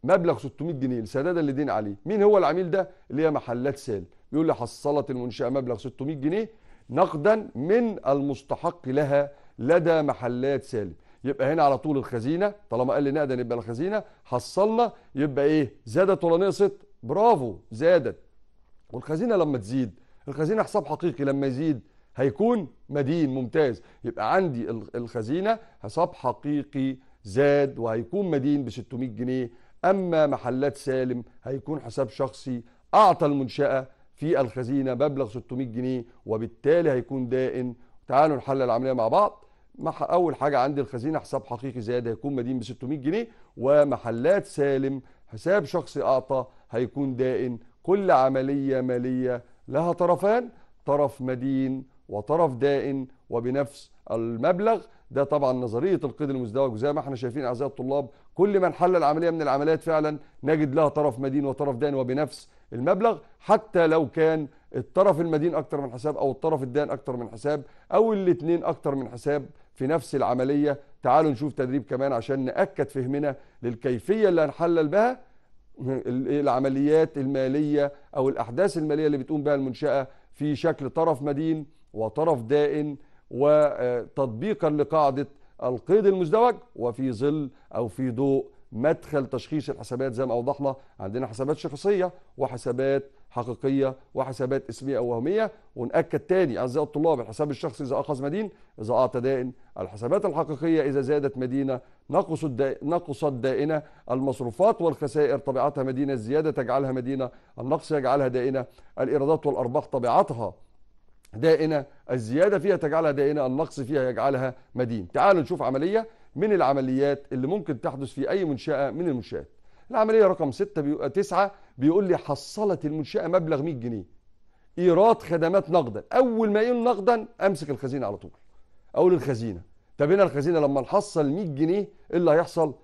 مبلغ 600 جنيه سدادا لدين عليه مين هو العميل ده اللي هي محلات سال بيقول لي حصلت المنشاه مبلغ 600 جنيه نقدا من المستحق لها لدى محلات سال يبقى هنا على طول الخزينه طالما قال لي نقدا يبقى الخزينه حصلنا يبقى ايه زادت ولا نقصت برافو زادت والخزينه لما تزيد الخزينه حساب حقيقي لما يزيد هيكون مدين ممتاز يبقى عندي الخزينه حساب حقيقي زاد وهيكون مدين ب 600 جنيه اما محلات سالم هيكون حساب شخصي اعطى المنشاه في الخزينه مبلغ 600 جنيه وبالتالي هيكون دائن تعالوا نحلل العمليه مع بعض اول حاجه عندي الخزينه حساب حقيقي زاد هيكون مدين ب 600 جنيه ومحلات سالم حساب شخصي اعطى هيكون دائن كل عمليه ماليه لها طرفان طرف مدين وطرف دائن وبنفس المبلغ ده طبعا نظريه القيد المزدوج زي ما احنا شايفين اعزائي الطلاب كل ما نحلل عمليه من العمليات فعلا نجد لها طرف مدين وطرف دائن وبنفس المبلغ حتى لو كان الطرف المدين اكتر من حساب او الطرف الدائن اكتر من حساب او الاثنين اكتر من حساب في نفس العمليه تعالوا نشوف تدريب كمان عشان ناكد فهمنا للكيفيه اللي هنحلل بها العمليات المالية أو الأحداث المالية اللي بتقوم بها المنشأة في شكل طرف مدين وطرف دائن وتطبيقا لقاعدة القيد المزدوج وفي ظل أو في ضوء مدخل تشخيص الحسابات زي ما أوضحنا عندنا حسابات شخصية وحسابات حقيقيه وحسابات اسميه او وهميه وناكد تاني اعزائي الطلاب الحساب الشخصي اذا اخذ مدين اذا اعطى دائن الحسابات الحقيقيه اذا زادت مدينه نقص نقصت دائنه المصروفات والخسائر طبيعتها مدينه الزياده تجعلها مدينه النقص يجعلها دائنه الايرادات والارباح طبيعتها دائنه الزياده فيها تجعلها دائنه النقص فيها يجعلها مدين تعالوا نشوف عمليه من العمليات اللي ممكن تحدث في اي منشاه من المنشات العمليه رقم 6 بيبقى 9 بيقول لي حصلت المنشاه مبلغ 100 جنيه ايراد خدمات نقدا اول ما يقول نقدا امسك الخزينه على طول اقول الخزينه طب هنا الخزينه لما نحصل 100 جنيه ايه اللي هيحصل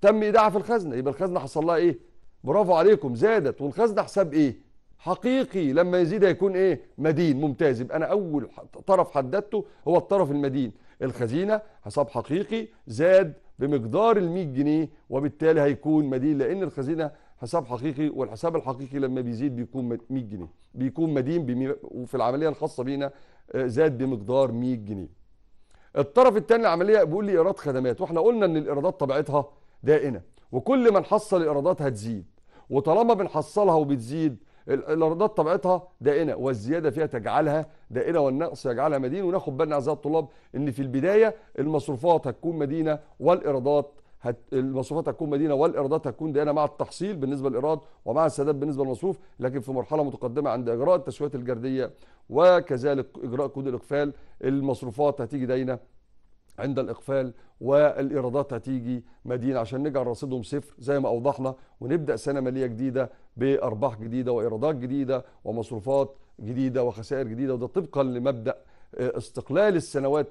تم ايداعها في الخزنه يبقى الخزنه حصل لها ايه برافو عليكم زادت والخزنه حساب ايه حقيقي لما يزيد هيكون ايه مدين ممتاز يبقى انا اول طرف حددته هو الطرف المدين الخزينه حساب حقيقي زاد بمقدار ال 100 جنيه وبالتالي هيكون مدين لان الخزينه حساب حقيقي والحساب الحقيقي لما بيزيد بيكون 100 جنيه بيكون مدين بمي... وفي العمليه الخاصه بينا آه، زاد بمقدار 100 جنيه. الطرف الثاني العمليه بيقول لي ايراد خدمات واحنا قلنا ان الايرادات طبيعتها دائنه وكل ما نحصل ايرادات هتزيد وطالما بنحصلها وبتزيد الايرادات طبيعتها دائنه والزياده فيها تجعلها دائنه والنقص يجعلها مدينه وناخد بالنا اعزائي الطلاب ان في البدايه المصروفات هتكون مدينه والايرادات هت... المصروفات هتكون مدينه والايرادات هتكون دائنه مع التحصيل بالنسبه للايراد ومع السداد بالنسبه للمصروف لكن في مرحله متقدمه عند اجراء التسويات الجرديه وكذلك اجراء كود الاقفال المصروفات هتيجي داينه عند الإقفال والإيرادات هتيجي مدينة عشان نجعل رصيدهم صفر زي ما أوضحنا ونبدأ سنة مالية جديدة بأرباح جديدة وإيرادات جديدة ومصروفات جديدة وخسائر جديدة وده طبقا لمبدأ آه، استقلال السنوات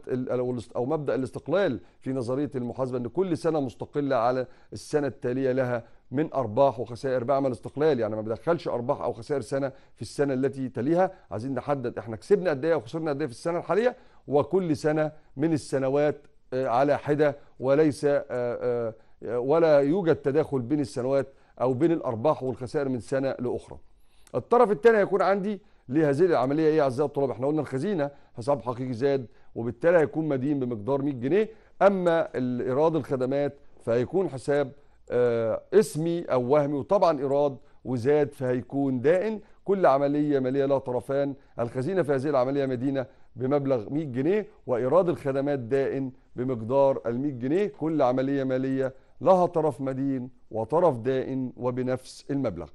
او مبدا الاستقلال في نظريه المحاسبه ان كل سنه مستقله على السنه التاليه لها من ارباح وخسائر بعمل استقلال يعني ما بدخلش ارباح او خسائر سنه في السنه التي تليها عايزين نحدد احنا كسبنا قد ايه وخسرنا قد ايه في السنه الحاليه وكل سنة من السنوات آه، على حدة وليس آه، آه، ولا يوجد تداخل بين السنوات أو بين الأرباح والخسائر من سنة لأخرى الطرف الثاني هيكون عندي لهذه العملية إيه أعزائي الطلاب احنا قلنا الخزينة حساب حقيقي زاد وبالتالي هيكون مدين بمقدار 100 جنيه أما إيراد الخدمات فهيكون حساب اسمي أو وهمي وطبعا إيراد وزاد فهيكون دائن كل عملية مالية لها طرفان الخزينة في هذه العملية مدينة بمبلغ 100 جنيه وإيراد الخدمات دائن بمقدار ال 100 جنيه كل عملية مالية لها طرف مدين وطرف دائن وبنفس المبلغ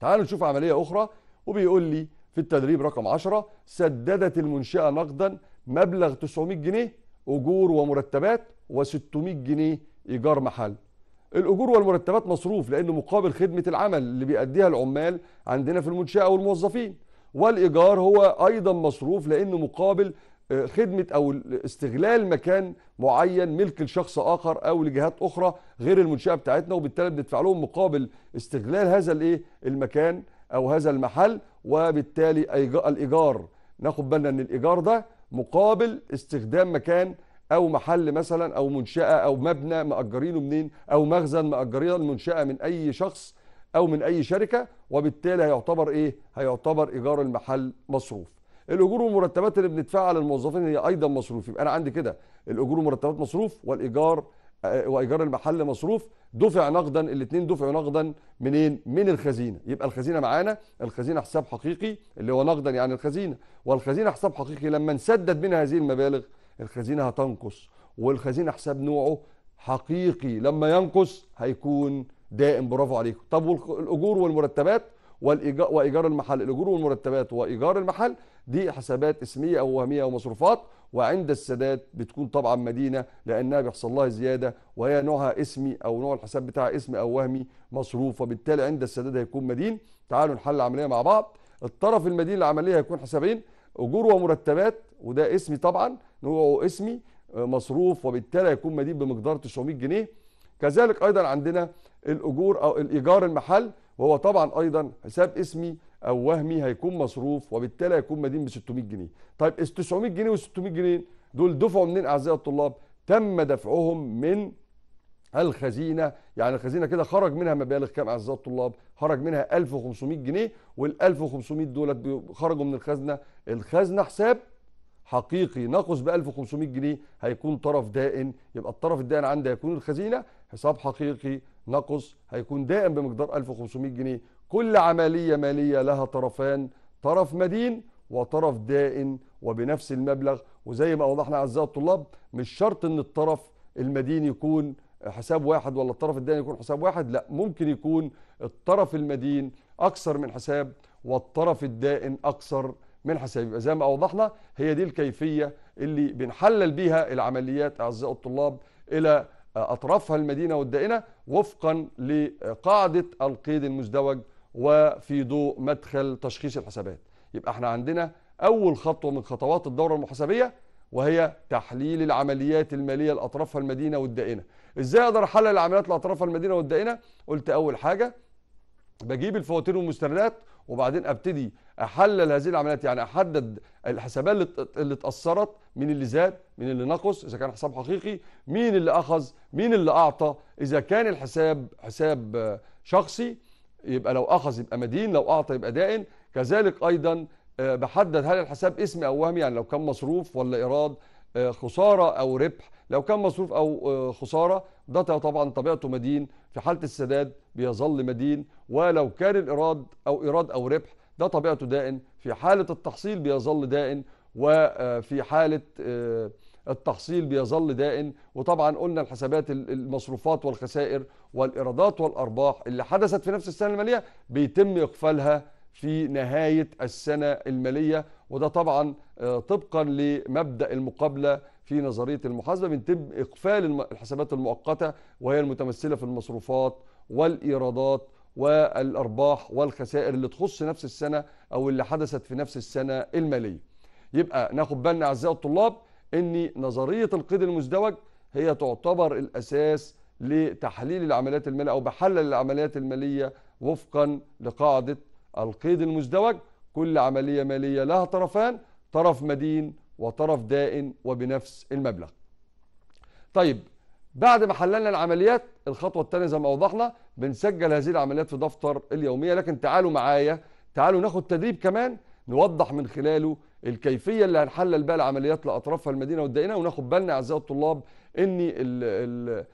تعالوا نشوف عملية أخرى وبيقول لي في التدريب رقم 10 سددت المنشأة نقدا مبلغ 900 جنيه أجور ومرتبات و600 جنيه إيجار محل الأجور والمرتبات مصروف لأنه مقابل خدمة العمل اللي بيأديها العمال عندنا في المنشأة والموظفين والايجار هو ايضا مصروف لانه مقابل آه، خدمه او استغلال مكان معين ملك لشخص اخر او لجهات اخرى غير المنشاه بتاعتنا وبالتالي بندفع لهم مقابل استغلال هذا الايه المكان او هذا المحل وبالتالي الايجار ناخد بالنا ان الايجار ده مقابل استخدام مكان او محل مثلا او منشاه او مبنى ماجرينه منين او مخزن ماجرين المنشاه من اي شخص او من اي شركه وبالتالي هيعتبر ايه هيعتبر ايجار المحل مصروف الاجور والمرتبات اللي بندفعها للموظفين هي ايضا مصروف يبقى انا عندي كده الاجور والمرتبات مصروف والايجار آه، وايجار المحل مصروف دفع نقدا الاثنين دفعوا نقدا منين من الخزينه يبقى الخزينه معانا الخزينه حساب حقيقي اللي هو نقدا يعني الخزينه والخزينه حساب حقيقي لما نسدد منها هذه المبالغ الخزينه هتنقص والخزينه حساب نوعه حقيقي لما ينقص هيكون دائم برافو عليكم طب والاجور والمرتبات وايجار المحل الاجور والمرتبات وايجار المحل دي حسابات اسميه او وهميه او مصروفات وعند السداد بتكون طبعا مدينه لانها بيحصل لها زياده وهي نوعها اسمي او نوع الحساب بتاعها اسمي او وهمي مصروف وبالتالي عند السداد هيكون مدين تعالوا نحل العمليه مع بعض الطرف المدين العمليه هيكون حسابين اجور ومرتبات وده اسمي طبعا نوعه اسمي مصروف وبالتالي هيكون مدين بمقدار 900 جنيه كذلك ايضا عندنا الاجور او الايجار المحل وهو طبعا ايضا حساب اسمي او وهمي هيكون مصروف وبالتالي هيكون مدين ب 600 جنيه طيب ال 900 جنيه وال 600 جنيه دول دفعوا منين اعزائي الطلاب تم دفعهم من الخزينه يعني الخزينه كده خرج منها مبالغ كام اعزائي الطلاب خرج منها 1500 جنيه وال 1500 دولت خرجوا من الخزنه الخزنه حساب حقيقي ناقص ب 1500 جنيه هيكون طرف دائن يبقى الطرف الدائن عندي هيكون الخزينه حساب حقيقي نقص هيكون دائم بمقدار 1500 جنيه كل عملية مالية لها طرفان طرف مدين وطرف دائن وبنفس المبلغ وزي ما وضحنا أعزائي الطلاب مش شرط أن الطرف المدين يكون حساب واحد ولا الطرف الدائن يكون حساب واحد لا ممكن يكون الطرف المدين أكثر من حساب والطرف الدائن أكثر من حساب يبقى زي ما أوضحنا هي دي الكيفية اللي بنحلل بيها العمليات أعزائي الطلاب إلى أطرافها المدينة والدائنة وفقا لقاعدة القيد المزدوج وفي ضوء مدخل تشخيص الحسابات يبقى احنا عندنا أول خطوة من خطوات الدورة المحاسبية وهي تحليل العمليات المالية لأطرافها المدينة والدائنة إزاي أقدر أحلل العمليات لأطرافها المدينة والدائنة قلت أول حاجة بجيب الفواتير والمستندات وبعدين أبتدي احلل هذه العمليات يعني احدد الحسابات اللي اتاثرت مين اللي زاد مين اللي نقص اذا كان حساب حقيقي مين اللي اخذ مين اللي اعطى اذا كان الحساب حساب شخصي يبقى لو اخذ يبقى مدين لو اعطى يبقى دائن كذلك ايضا آه، بحدد هل الحساب اسمي او وهمي يعني لو كان مصروف ولا ايراد آه، خساره او ربح لو كان مصروف او آه، خساره ده طبعا طبيعته مدين في حاله السداد بيظل مدين ولو كان الايراد او ايراد او ربح ده طبيعته دائن في حالة التحصيل بيظل دائن وفي آه، حالة آه، التحصيل بيظل دائن وطبعا قلنا الحسابات المصروفات والخسائر والإيرادات والأرباح اللي حدثت في نفس السنة المالية بيتم إقفالها في نهاية السنة المالية وده طبعا آه، طبقا لمبدأ المقابلة في نظرية المحاسبة بيتم إقفال الحسابات المؤقتة وهي المتمثلة في المصروفات والإيرادات والارباح والخسائر اللي تخص نفس السنه او اللي حدثت في نفس السنه الماليه يبقى ناخد بالنا اعزائي الطلاب ان نظريه القيد المزدوج هي تعتبر الاساس لتحليل العمليات الماليه او بحلل العمليات الماليه وفقا لقاعده القيد المزدوج كل عمليه ماليه لها طرفان طرف مدين وطرف دائن وبنفس المبلغ. طيب بعد ما حللنا العمليات الخطوه الثانيه زي ما اوضحنا بنسجل هذه العمليات في دفتر اليوميه لكن تعالوا معايا تعالوا ناخد تدريب كمان نوضح من خلاله الكيفيه اللي هنحلل بقى العمليات لاطرافها المدينه والدائنه وناخد بالنا اعزائي الطلاب ان الـ الـ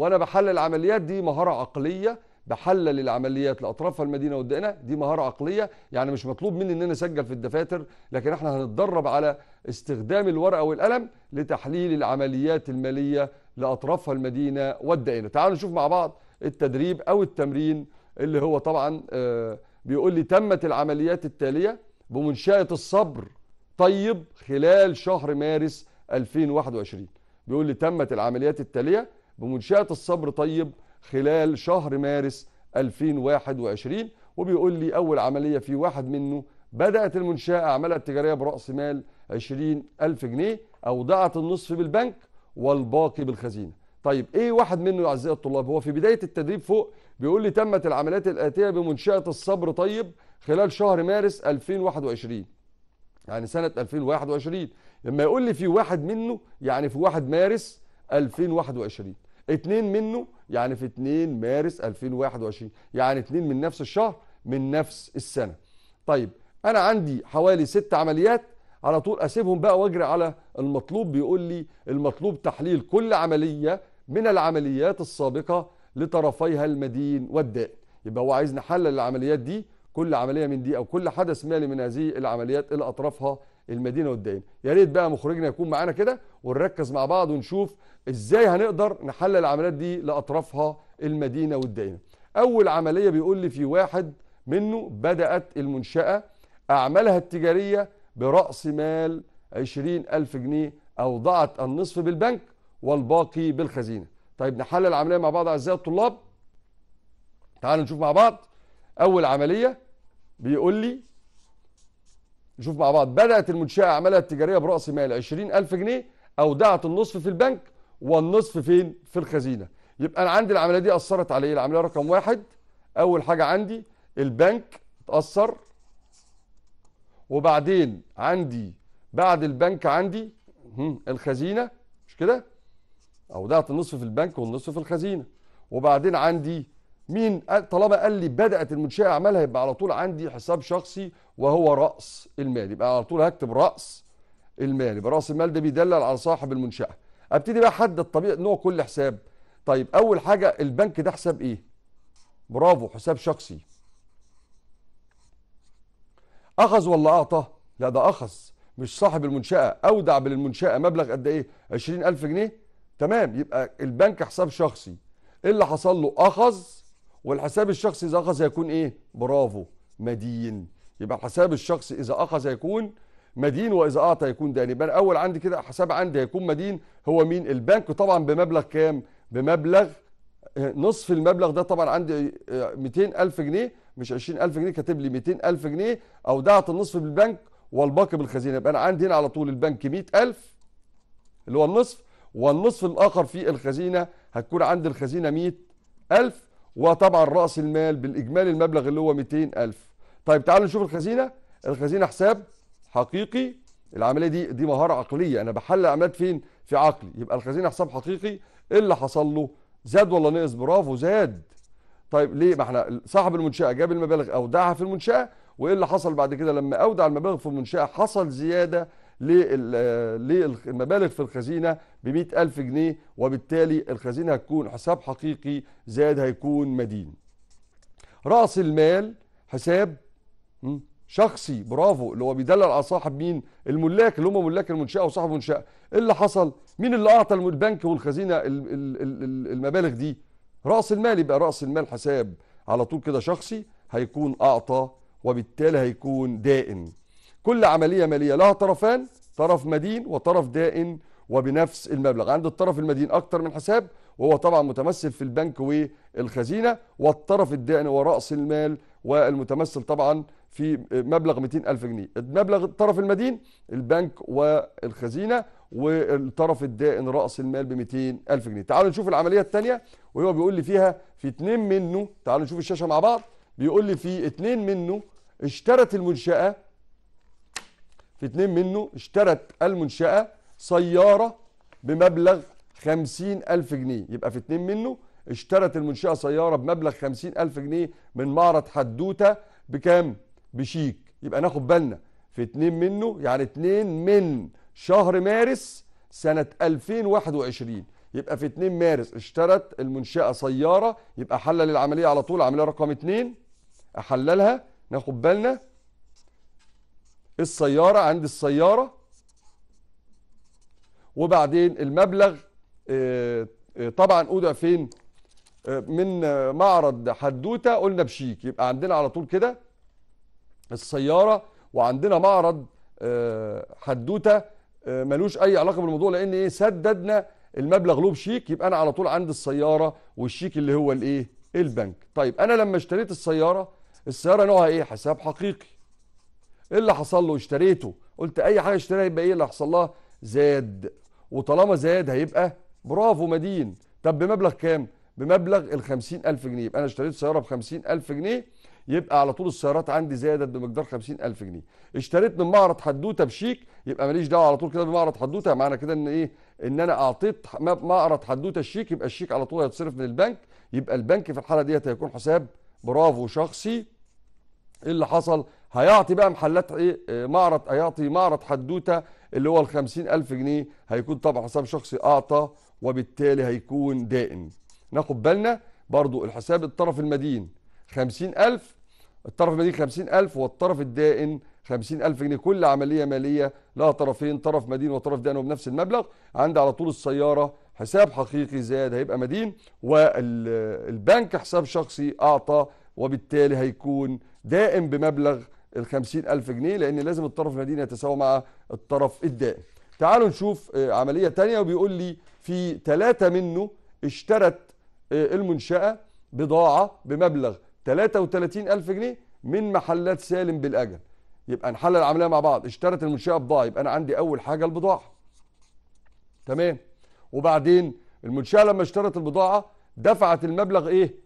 وانا بحلل العمليات دي مهاره عقليه بحلل العمليات لاطرافها المدينه والدائنه دي مهاره عقليه يعني مش مطلوب مني ان انا اسجل في الدفاتر لكن احنا هنتدرب على استخدام الورقه والقلم لتحليل العمليات الماليه لاطرافها المدينه والدائنه تعالوا نشوف مع بعض التدريب او التمرين اللي هو طبعا آه، بيقول لي تمت العمليات التاليه بمنشاه الصبر طيب خلال شهر مارس 2021 بيقول لي تمت العمليات التاليه بمنشاه الصبر طيب خلال شهر مارس 2021 وبيقول لي أول عملية في واحد منه بدأت المنشأة أعمالها التجارية برأس مال 20 ألف جنيه أودعت النصف بالبنك والباقي بالخزينة طيب إيه واحد منه أعزائي الطلاب هو في بداية التدريب فوق بيقول لي تمت العمليات الآتية بمنشأة الصبر طيب خلال شهر مارس 2021 يعني سنة 2021 لما يقول لي في واحد منه يعني في 1 مارس 2021 اتنين منه يعني في 2 مارس 2021 يعني 2 من نفس الشهر من نفس السنه طيب انا عندي حوالي ست عمليات على طول اسيبهم بقى واجري على المطلوب بيقول لي المطلوب تحليل كل عمليه من العمليات السابقه لطرفيها المدين والدائن يبقى هو عايز نحلل العمليات دي كل عمليه من دي او كل حدث مالي من هذه العمليات الى اطرافها المدينه والدائن يا ريت بقى مخرجنا يكون معانا كده ونركز مع بعض ونشوف ازاي هنقدر نحل العمليات دي لاطرافها المدينه والدائنه اول عمليه بيقول لي في واحد منه بدات المنشاه اعمالها التجاريه براس مال 20000 جنيه اوضعت النصف بالبنك والباقي بالخزينه طيب نحلل العمليه مع بعض اعزائي الطلاب تعالوا نشوف مع بعض اول عمليه بيقول لي نشوف مع بعض بدأت المنشأة أعمالها التجارية برأس مال 20000 جنيه أودعت النصف في البنك والنصف فين؟ في الخزينة يبقى أنا عندي العملية دي أثرت على إيه؟ العملية رقم واحد أول حاجة عندي البنك اتأثر وبعدين عندي بعد البنك عندي الخزينة مش كده؟ أودعت النصف في البنك والنصف في الخزينة وبعدين عندي مين طالما قال لي بدات المنشاه اعمالها يبقى على طول عندي حساب شخصي وهو راس المال يبقى على طول هكتب راس المال يبقى راس المال ده بيدلل على صاحب المنشاه ابتدي بقى احدد طبيعه نوع كل حساب طيب اول حاجه البنك ده حساب ايه برافو حساب شخصي اخذ ولا اعطى لا ده اخذ مش صاحب المنشاه اودع بالمنشاه مبلغ قد ايه 20000 جنيه تمام يبقى البنك حساب شخصي ايه اللي حصل له اخذ والحساب الشخصي اذا اخذ هيكون ايه برافو مدين يبقى الحساب الشخصي اذا اخذ هيكون مدين واذا اعطى يكون داني يبقى اول عندي كده حساب عندي هيكون مدين هو مين البنك طبعا بمبلغ كام بمبلغ آه، نصف المبلغ ده طبعا عندي 200 آه، ألف جنيه مش 20 ألف جنيه كاتب لي 200 ألف جنيه اودعت النصف بالبنك والباقي بالخزينه يبقى انا عندي هنا على طول البنك 100000 اللي هو النصف والنصف الاخر في الخزينه هتكون عند الخزينه 100000 وطبعا راس المال بالاجمالي المبلغ اللي هو 200000 طيب تعالوا نشوف الخزينه الخزينه حساب حقيقي العمليه دي دي مهاره عقليه انا بحلل اعمال فين في عقلي يبقى الخزينه حساب حقيقي ايه اللي حصل له زاد ولا نقص برافو زاد طيب ليه ما احنا صاحب المنشاه جاب المبالغ اودعها في المنشاه وايه اللي حصل بعد كده لما اودع المبالغ في المنشاه حصل زياده للمبالغ في الخزينة ب ألف جنيه وبالتالي الخزينة هتكون حساب حقيقي زاد هيكون مدين رأس المال حساب شخصي برافو اللي هو بيدلل على صاحب مين الملاك اللي هم ملاك المنشاه وصاحب المنشاه ايه اللي حصل مين اللي اعطى البنك والخزينه المبالغ دي راس المال يبقى راس المال حساب على طول كده شخصي هيكون اعطى وبالتالي هيكون دائم كل عملية مالية لها طرفان طرف مدين وطرف دائن وبنفس المبلغ عند الطرف المدين أكتر من حساب وهو طبعا متمثل في البنك والخزينة والطرف الدائن هو رأس المال والمتمثل طبعا في مبلغ 200 ألف جنيه المبلغ الطرف المدين البنك والخزينة والطرف الدائن رأس المال ب 200 ألف جنيه تعالوا نشوف العملية الثانية وهو بيقول لي فيها في اتنين منه تعالوا نشوف الشاشة مع بعض بيقول لي في اتنين منه اشترت المنشأة في اتنين منه اشترت المنشأة سيارة بمبلغ خمسين ألف جنيه يبقى في اتنين منه اشترت المنشأة سيارة بمبلغ خمسين ألف جنيه من معرض حدوتة بكام؟ بشيك يبقى ناخد بالنا في اتنين منه يعني اتنين من شهر مارس سنة 2021 يبقى في 2 مارس اشترت المنشأة سيارة يبقى حلل العملية على طول عملية رقم 2 أحللها ناخد بالنا السيارة عند السيارة وبعدين المبلغ آه، آه، طبعا أودع فين آه، من معرض حدوتة قلنا بشيك يبقى عندنا على طول كده السيارة وعندنا معرض حدوتة ملوش أي علاقة بالموضوع لأن إيه سددنا المبلغ له بشيك يبقى أنا على طول عند السيارة والشيك اللي هو الإيه البنك طيب أنا لما اشتريت السيارة السيارة نوعها إيه حساب حقيقي ايه اللي حصل له اشتريته قلت اي حاجه اشتريها يبقى ايه اللي حصل لها زاد وطالما زاد هيبقى برافو مدين طب بمبلغ كام بمبلغ ال 50000 جنيه يبقى انا اشتريت سياره ب 50000 جنيه يبقى على طول السيارات عندي زادت بمقدار 50000 جنيه اشتريت من معرض حدوته بشيك يبقى ماليش دعوه على طول كده بمعرض حدوته معنى كده ان ايه ان انا اعطيت معرض حدوته الشيك يبقى الشيك على طول هيتصرف من البنك يبقى البنك في الحاله ديت هيكون حساب برافو شخصي ايه اللي حصل هيعطي بقى محلات ايه آه، معرض هيعطي معرض حدوته اللي هو ال 50000 جنيه هيكون طبعا حساب شخصي اعطى وبالتالي هيكون دائم ناخد بالنا برضو الحساب الطرف المدين 50000 الطرف المدين 50000 والطرف الدائن 50000 جنيه كل عمليه ماليه لها طرفين طرف مدين وطرف دائن وبنفس المبلغ عندي على طول السياره حساب حقيقي زاد هيبقى مدين والبنك حساب شخصي اعطى وبالتالي هيكون دائم بمبلغ ال 50000 جنيه لان لازم الطرف الدين يتساوى مع الطرف الدائن. تعالوا نشوف آه، عمليه ثانيه وبيقول لي في ثلاثه منه اشترت آه، المنشاه بضاعه بمبلغ 33000 جنيه من محلات سالم بالاجل. يبقى نحلل العمليه مع بعض، اشترت المنشاه بضاعه يبقى انا عندي اول حاجه البضاعه. تمام؟ وبعدين المنشاه لما اشترت البضاعه دفعت المبلغ ايه؟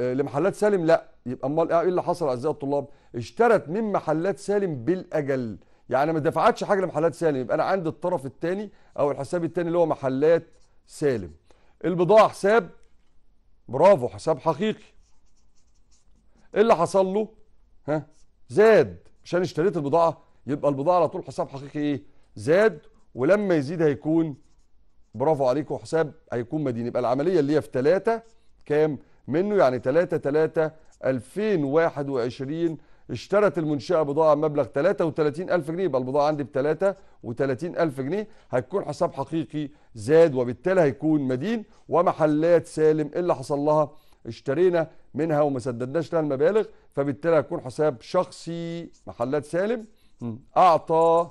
آه، لمحلات سالم لا يبقى امال إيه؟, ايه اللي حصل اعزائي الطلاب اشترت من محلات سالم بالاجل يعني ما دفعتش حاجه لمحلات سالم يبقى انا عندي الطرف الثاني او الحساب الثاني اللي هو محلات سالم البضاعه حساب برافو حساب حقيقي ايه اللي حصل له ها زاد مش انا اشتريت البضاعه يبقى البضاعه على طول حساب حقيقي ايه زاد ولما يزيد هيكون برافو عليكم حساب هيكون مدين يبقى العمليه اللي هي في 3 كام منه يعني 3 3 2021 اشترت المنشأة بضاعة بمبلغ 33 ألف جنيه يبقى البضاعة عندي ب 33 ألف جنيه هتكون حساب حقيقي زاد وبالتالي هيكون مدين ومحلات سالم إيه اللي حصل لها اشترينا منها وما سددناش لها المبالغ فبالتالي هيكون حساب شخصي محلات سالم أعطى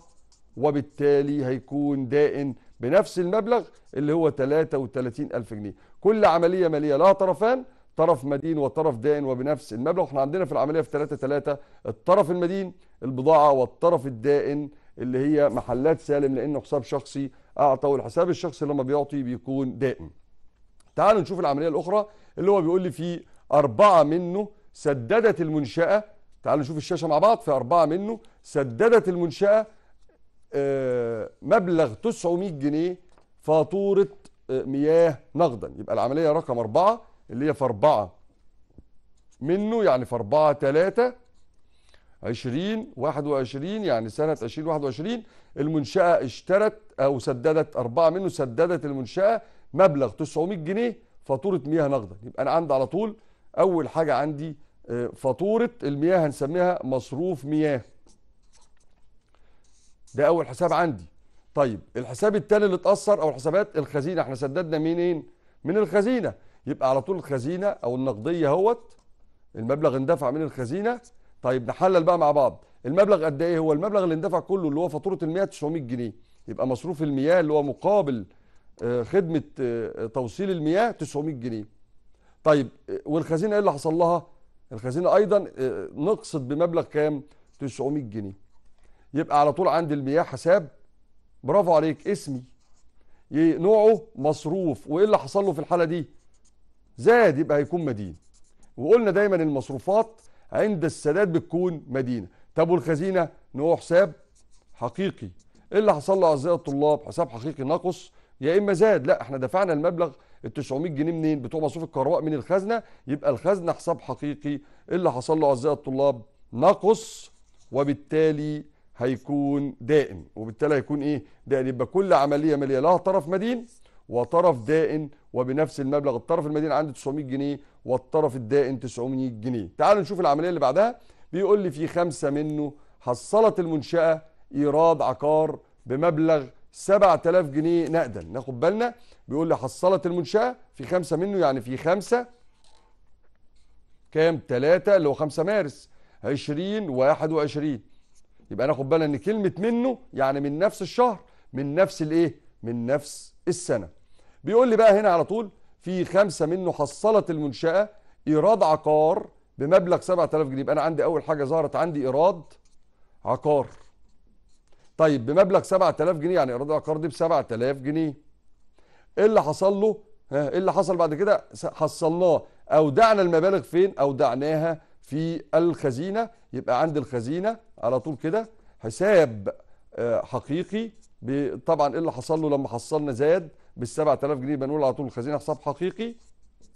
وبالتالي هيكون دائن بنفس المبلغ اللي هو 33 ألف جنيه كل عملية مالية لها طرفان طرف مدين وطرف دائن وبنفس المبلغ احنا عندنا في العمليه في 3 3 الطرف المدين البضاعه والطرف الدائن اللي هي محلات سالم لانه حساب شخصي اعطى والحساب الشخصي لما بيعطي بيكون دائن تعالوا نشوف العمليه الاخرى اللي هو بيقول لي في اربعه منه سددت المنشاه تعالوا نشوف الشاشه مع بعض في اربعه منه سددت المنشاه آه، مبلغ 900 جنيه فاتوره آه، مياه نقدا يبقى العمليه رقم اربعه اللي هي في 4 منه يعني في 4 3 20 21 يعني سنة 2021 المنشأة اشترت أو سددت 4 منه سددت المنشأة مبلغ 900 جنيه فاتورة مياه نقدة يبقى أنا عندي على طول أول حاجة عندي آه، فاتورة المياه هنسميها مصروف مياه ده أول حساب عندي طيب الحساب التاني اللي اتأثر أو الحسابات الخزينة احنا سددنا منين؟ من الخزينة يبقى على طول الخزينه او النقديه اهوت المبلغ اندفع من الخزينه طيب نحلل بقى مع بعض المبلغ قد ايه هو المبلغ اللي اندفع كله اللي هو فاتوره المياه 900 جنيه يبقى مصروف المياه اللي هو مقابل آه، خدمه آه، توصيل المياه 900 جنيه طيب آه، والخزينه ايه اللي حصل لها الخزينه ايضا نقصت بمبلغ كام 900 جنيه يبقى على طول عند المياه حساب برافو عليك اسمي نوعه مصروف وايه اللي حصل له في الحاله دي زاد يبقى هيكون مدين وقلنا دايما المصروفات عند السداد بتكون مدينه طب والخزينه نوع حساب حقيقي ايه اللي حصل له اعزائي الطلاب حساب حقيقي ناقص يا اما زاد لا احنا دفعنا المبلغ ال 900 جنيه منين بتوع مصروف الكهرباء من الخزنه يبقى الخزنه حساب حقيقي ايه اللي حصل له اعزائي الطلاب ناقص وبالتالي هيكون دائم وبالتالي هيكون ايه دائم يبقى كل عمليه ماليه لها طرف مدين وطرف دائن وبنفس المبلغ الطرف المدين عنده 900 جنيه والطرف الدائن 900 جنيه تعالوا نشوف العمليه اللي بعدها بيقول لي في خمسه منه حصلت المنشاه ايراد عقار بمبلغ 7000 جنيه نقدا ناخد بالنا بيقول لي حصلت المنشاه في خمسه منه يعني في خمسه كام 3 اللي هو 5 مارس 20 21 يبقى ناخد بالنا ان كلمه منه يعني من نفس الشهر من نفس الايه من نفس السنه بيقول لي بقى هنا على طول في خمسه منه حصلت المنشاه ايراد عقار بمبلغ 7000 جنيه انا عندي اول حاجه ظهرت عندي ايراد عقار طيب بمبلغ 7000 جنيه يعني ايراد العقار دي ب 7000 جنيه ايه اللي حصل له ها ايه اللي حصل بعد كده حصلناه اودعنا المبالغ فين اودعناها في الخزينه يبقى عند الخزينه على طول كده حساب آه، حقيقي طبعا ايه اللي حصل له لما حصلنا زاد بال 7000 جنيه بنقول على طول الخزينه حساب حقيقي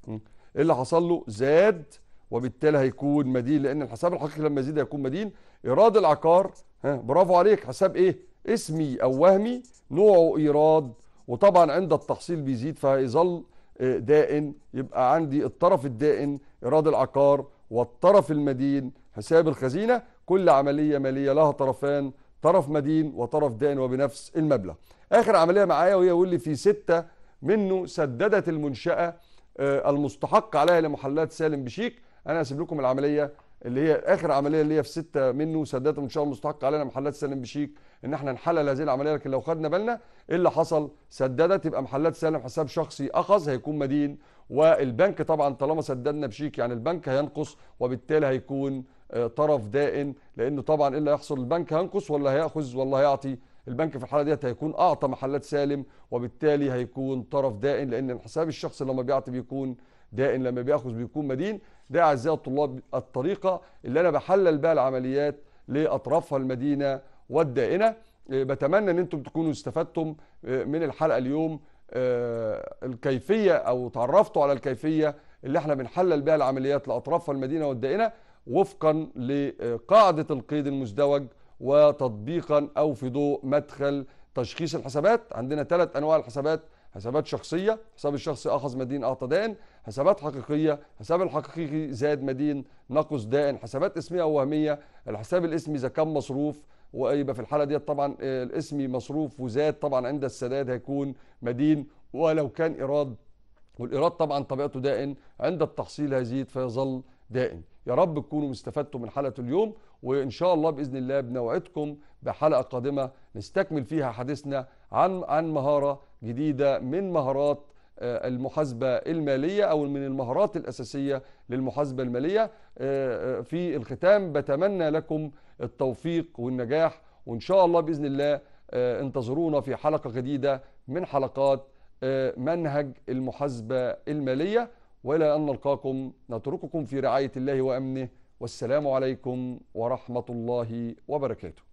ايه اللي حصل له زاد وبالتالي هيكون مدين لان الحساب الحقيقي لما يزيد هيكون مدين ايراد العقار ها برافو عليك حساب ايه اسمي او وهمي نوعه ايراد وطبعا عند التحصيل بيزيد فهيظل آه، دائن يبقى عندي الطرف الدائن ايراد العقار والطرف المدين حساب الخزينه كل عمليه ماليه لها طرفان طرف مدين وطرف دائن وبنفس المبلغ اخر عمليه معايا وهي واللي في سته منه سددت المنشاه آه، المستحق عليها لمحلات سالم بشيك انا هسيب لكم العمليه اللي هي اخر عمليه اللي هي في سته منه سددت المنشاه المستحق عليها لمحلات سالم بشيك ان احنا نحلل هذه العمليه لكن لو خدنا بالنا ايه اللي حصل سددت يبقى محلات سالم حساب شخصي اخذ هيكون مدين والبنك طبعا طالما سددنا بشيك يعني البنك هينقص وبالتالي هيكون آه، طرف دائن لانه طبعا ايه اللي هيحصل البنك هينقص ولا هياخذ ولا هيعطي البنك في الحاله ديت هيكون اعطى محلات سالم وبالتالي هيكون طرف دائن لان الحساب الشخصي لما بيعطي بيكون دائن لما بياخذ بيكون مدين ده اعزائي الطلاب الطريقه اللي انا بحلل بها العمليات لاطرافها المدينه والدائنه آه، بتمنى ان انتم تكونوا استفدتم آه، من الحلقه اليوم آه، الكيفيه او تعرفتوا على الكيفيه اللي احنا بنحلل بها العمليات لاطرافها المدينه والدائنه وفقا لقاعده القيد المزدوج وتطبيقا او في ضوء مدخل تشخيص الحسابات عندنا ثلاث انواع الحسابات حسابات شخصيه حساب الشخصي اخذ مدين اعطى دائن حسابات حقيقيه حساب الحقيقي زاد مدين نقص دائن حسابات اسميه او وهميه الحساب الاسمي اذا كان مصروف ويبقى في الحاله ديت طبعا الاسمي مصروف وزاد طبعا عند السداد هيكون مدين ولو كان ايراد والايراد طبعا طبيعته دائن عند التحصيل هيزيد فيظل دائن يا رب تكونوا استفدتوا من حلقه اليوم وان شاء الله باذن الله بنوعدكم بحلقه قادمه نستكمل فيها حديثنا عن عن مهاره جديده من مهارات آه، المحاسبه الماليه او من المهارات الاساسيه للمحاسبه الماليه آه، آه، في الختام بتمنى لكم التوفيق والنجاح وان شاء الله باذن الله انتظرونا في حلقه جديده من حلقات منهج المحاسبه الماليه والى ان نلقاكم نترككم في رعايه الله وامنه والسلام عليكم ورحمه الله وبركاته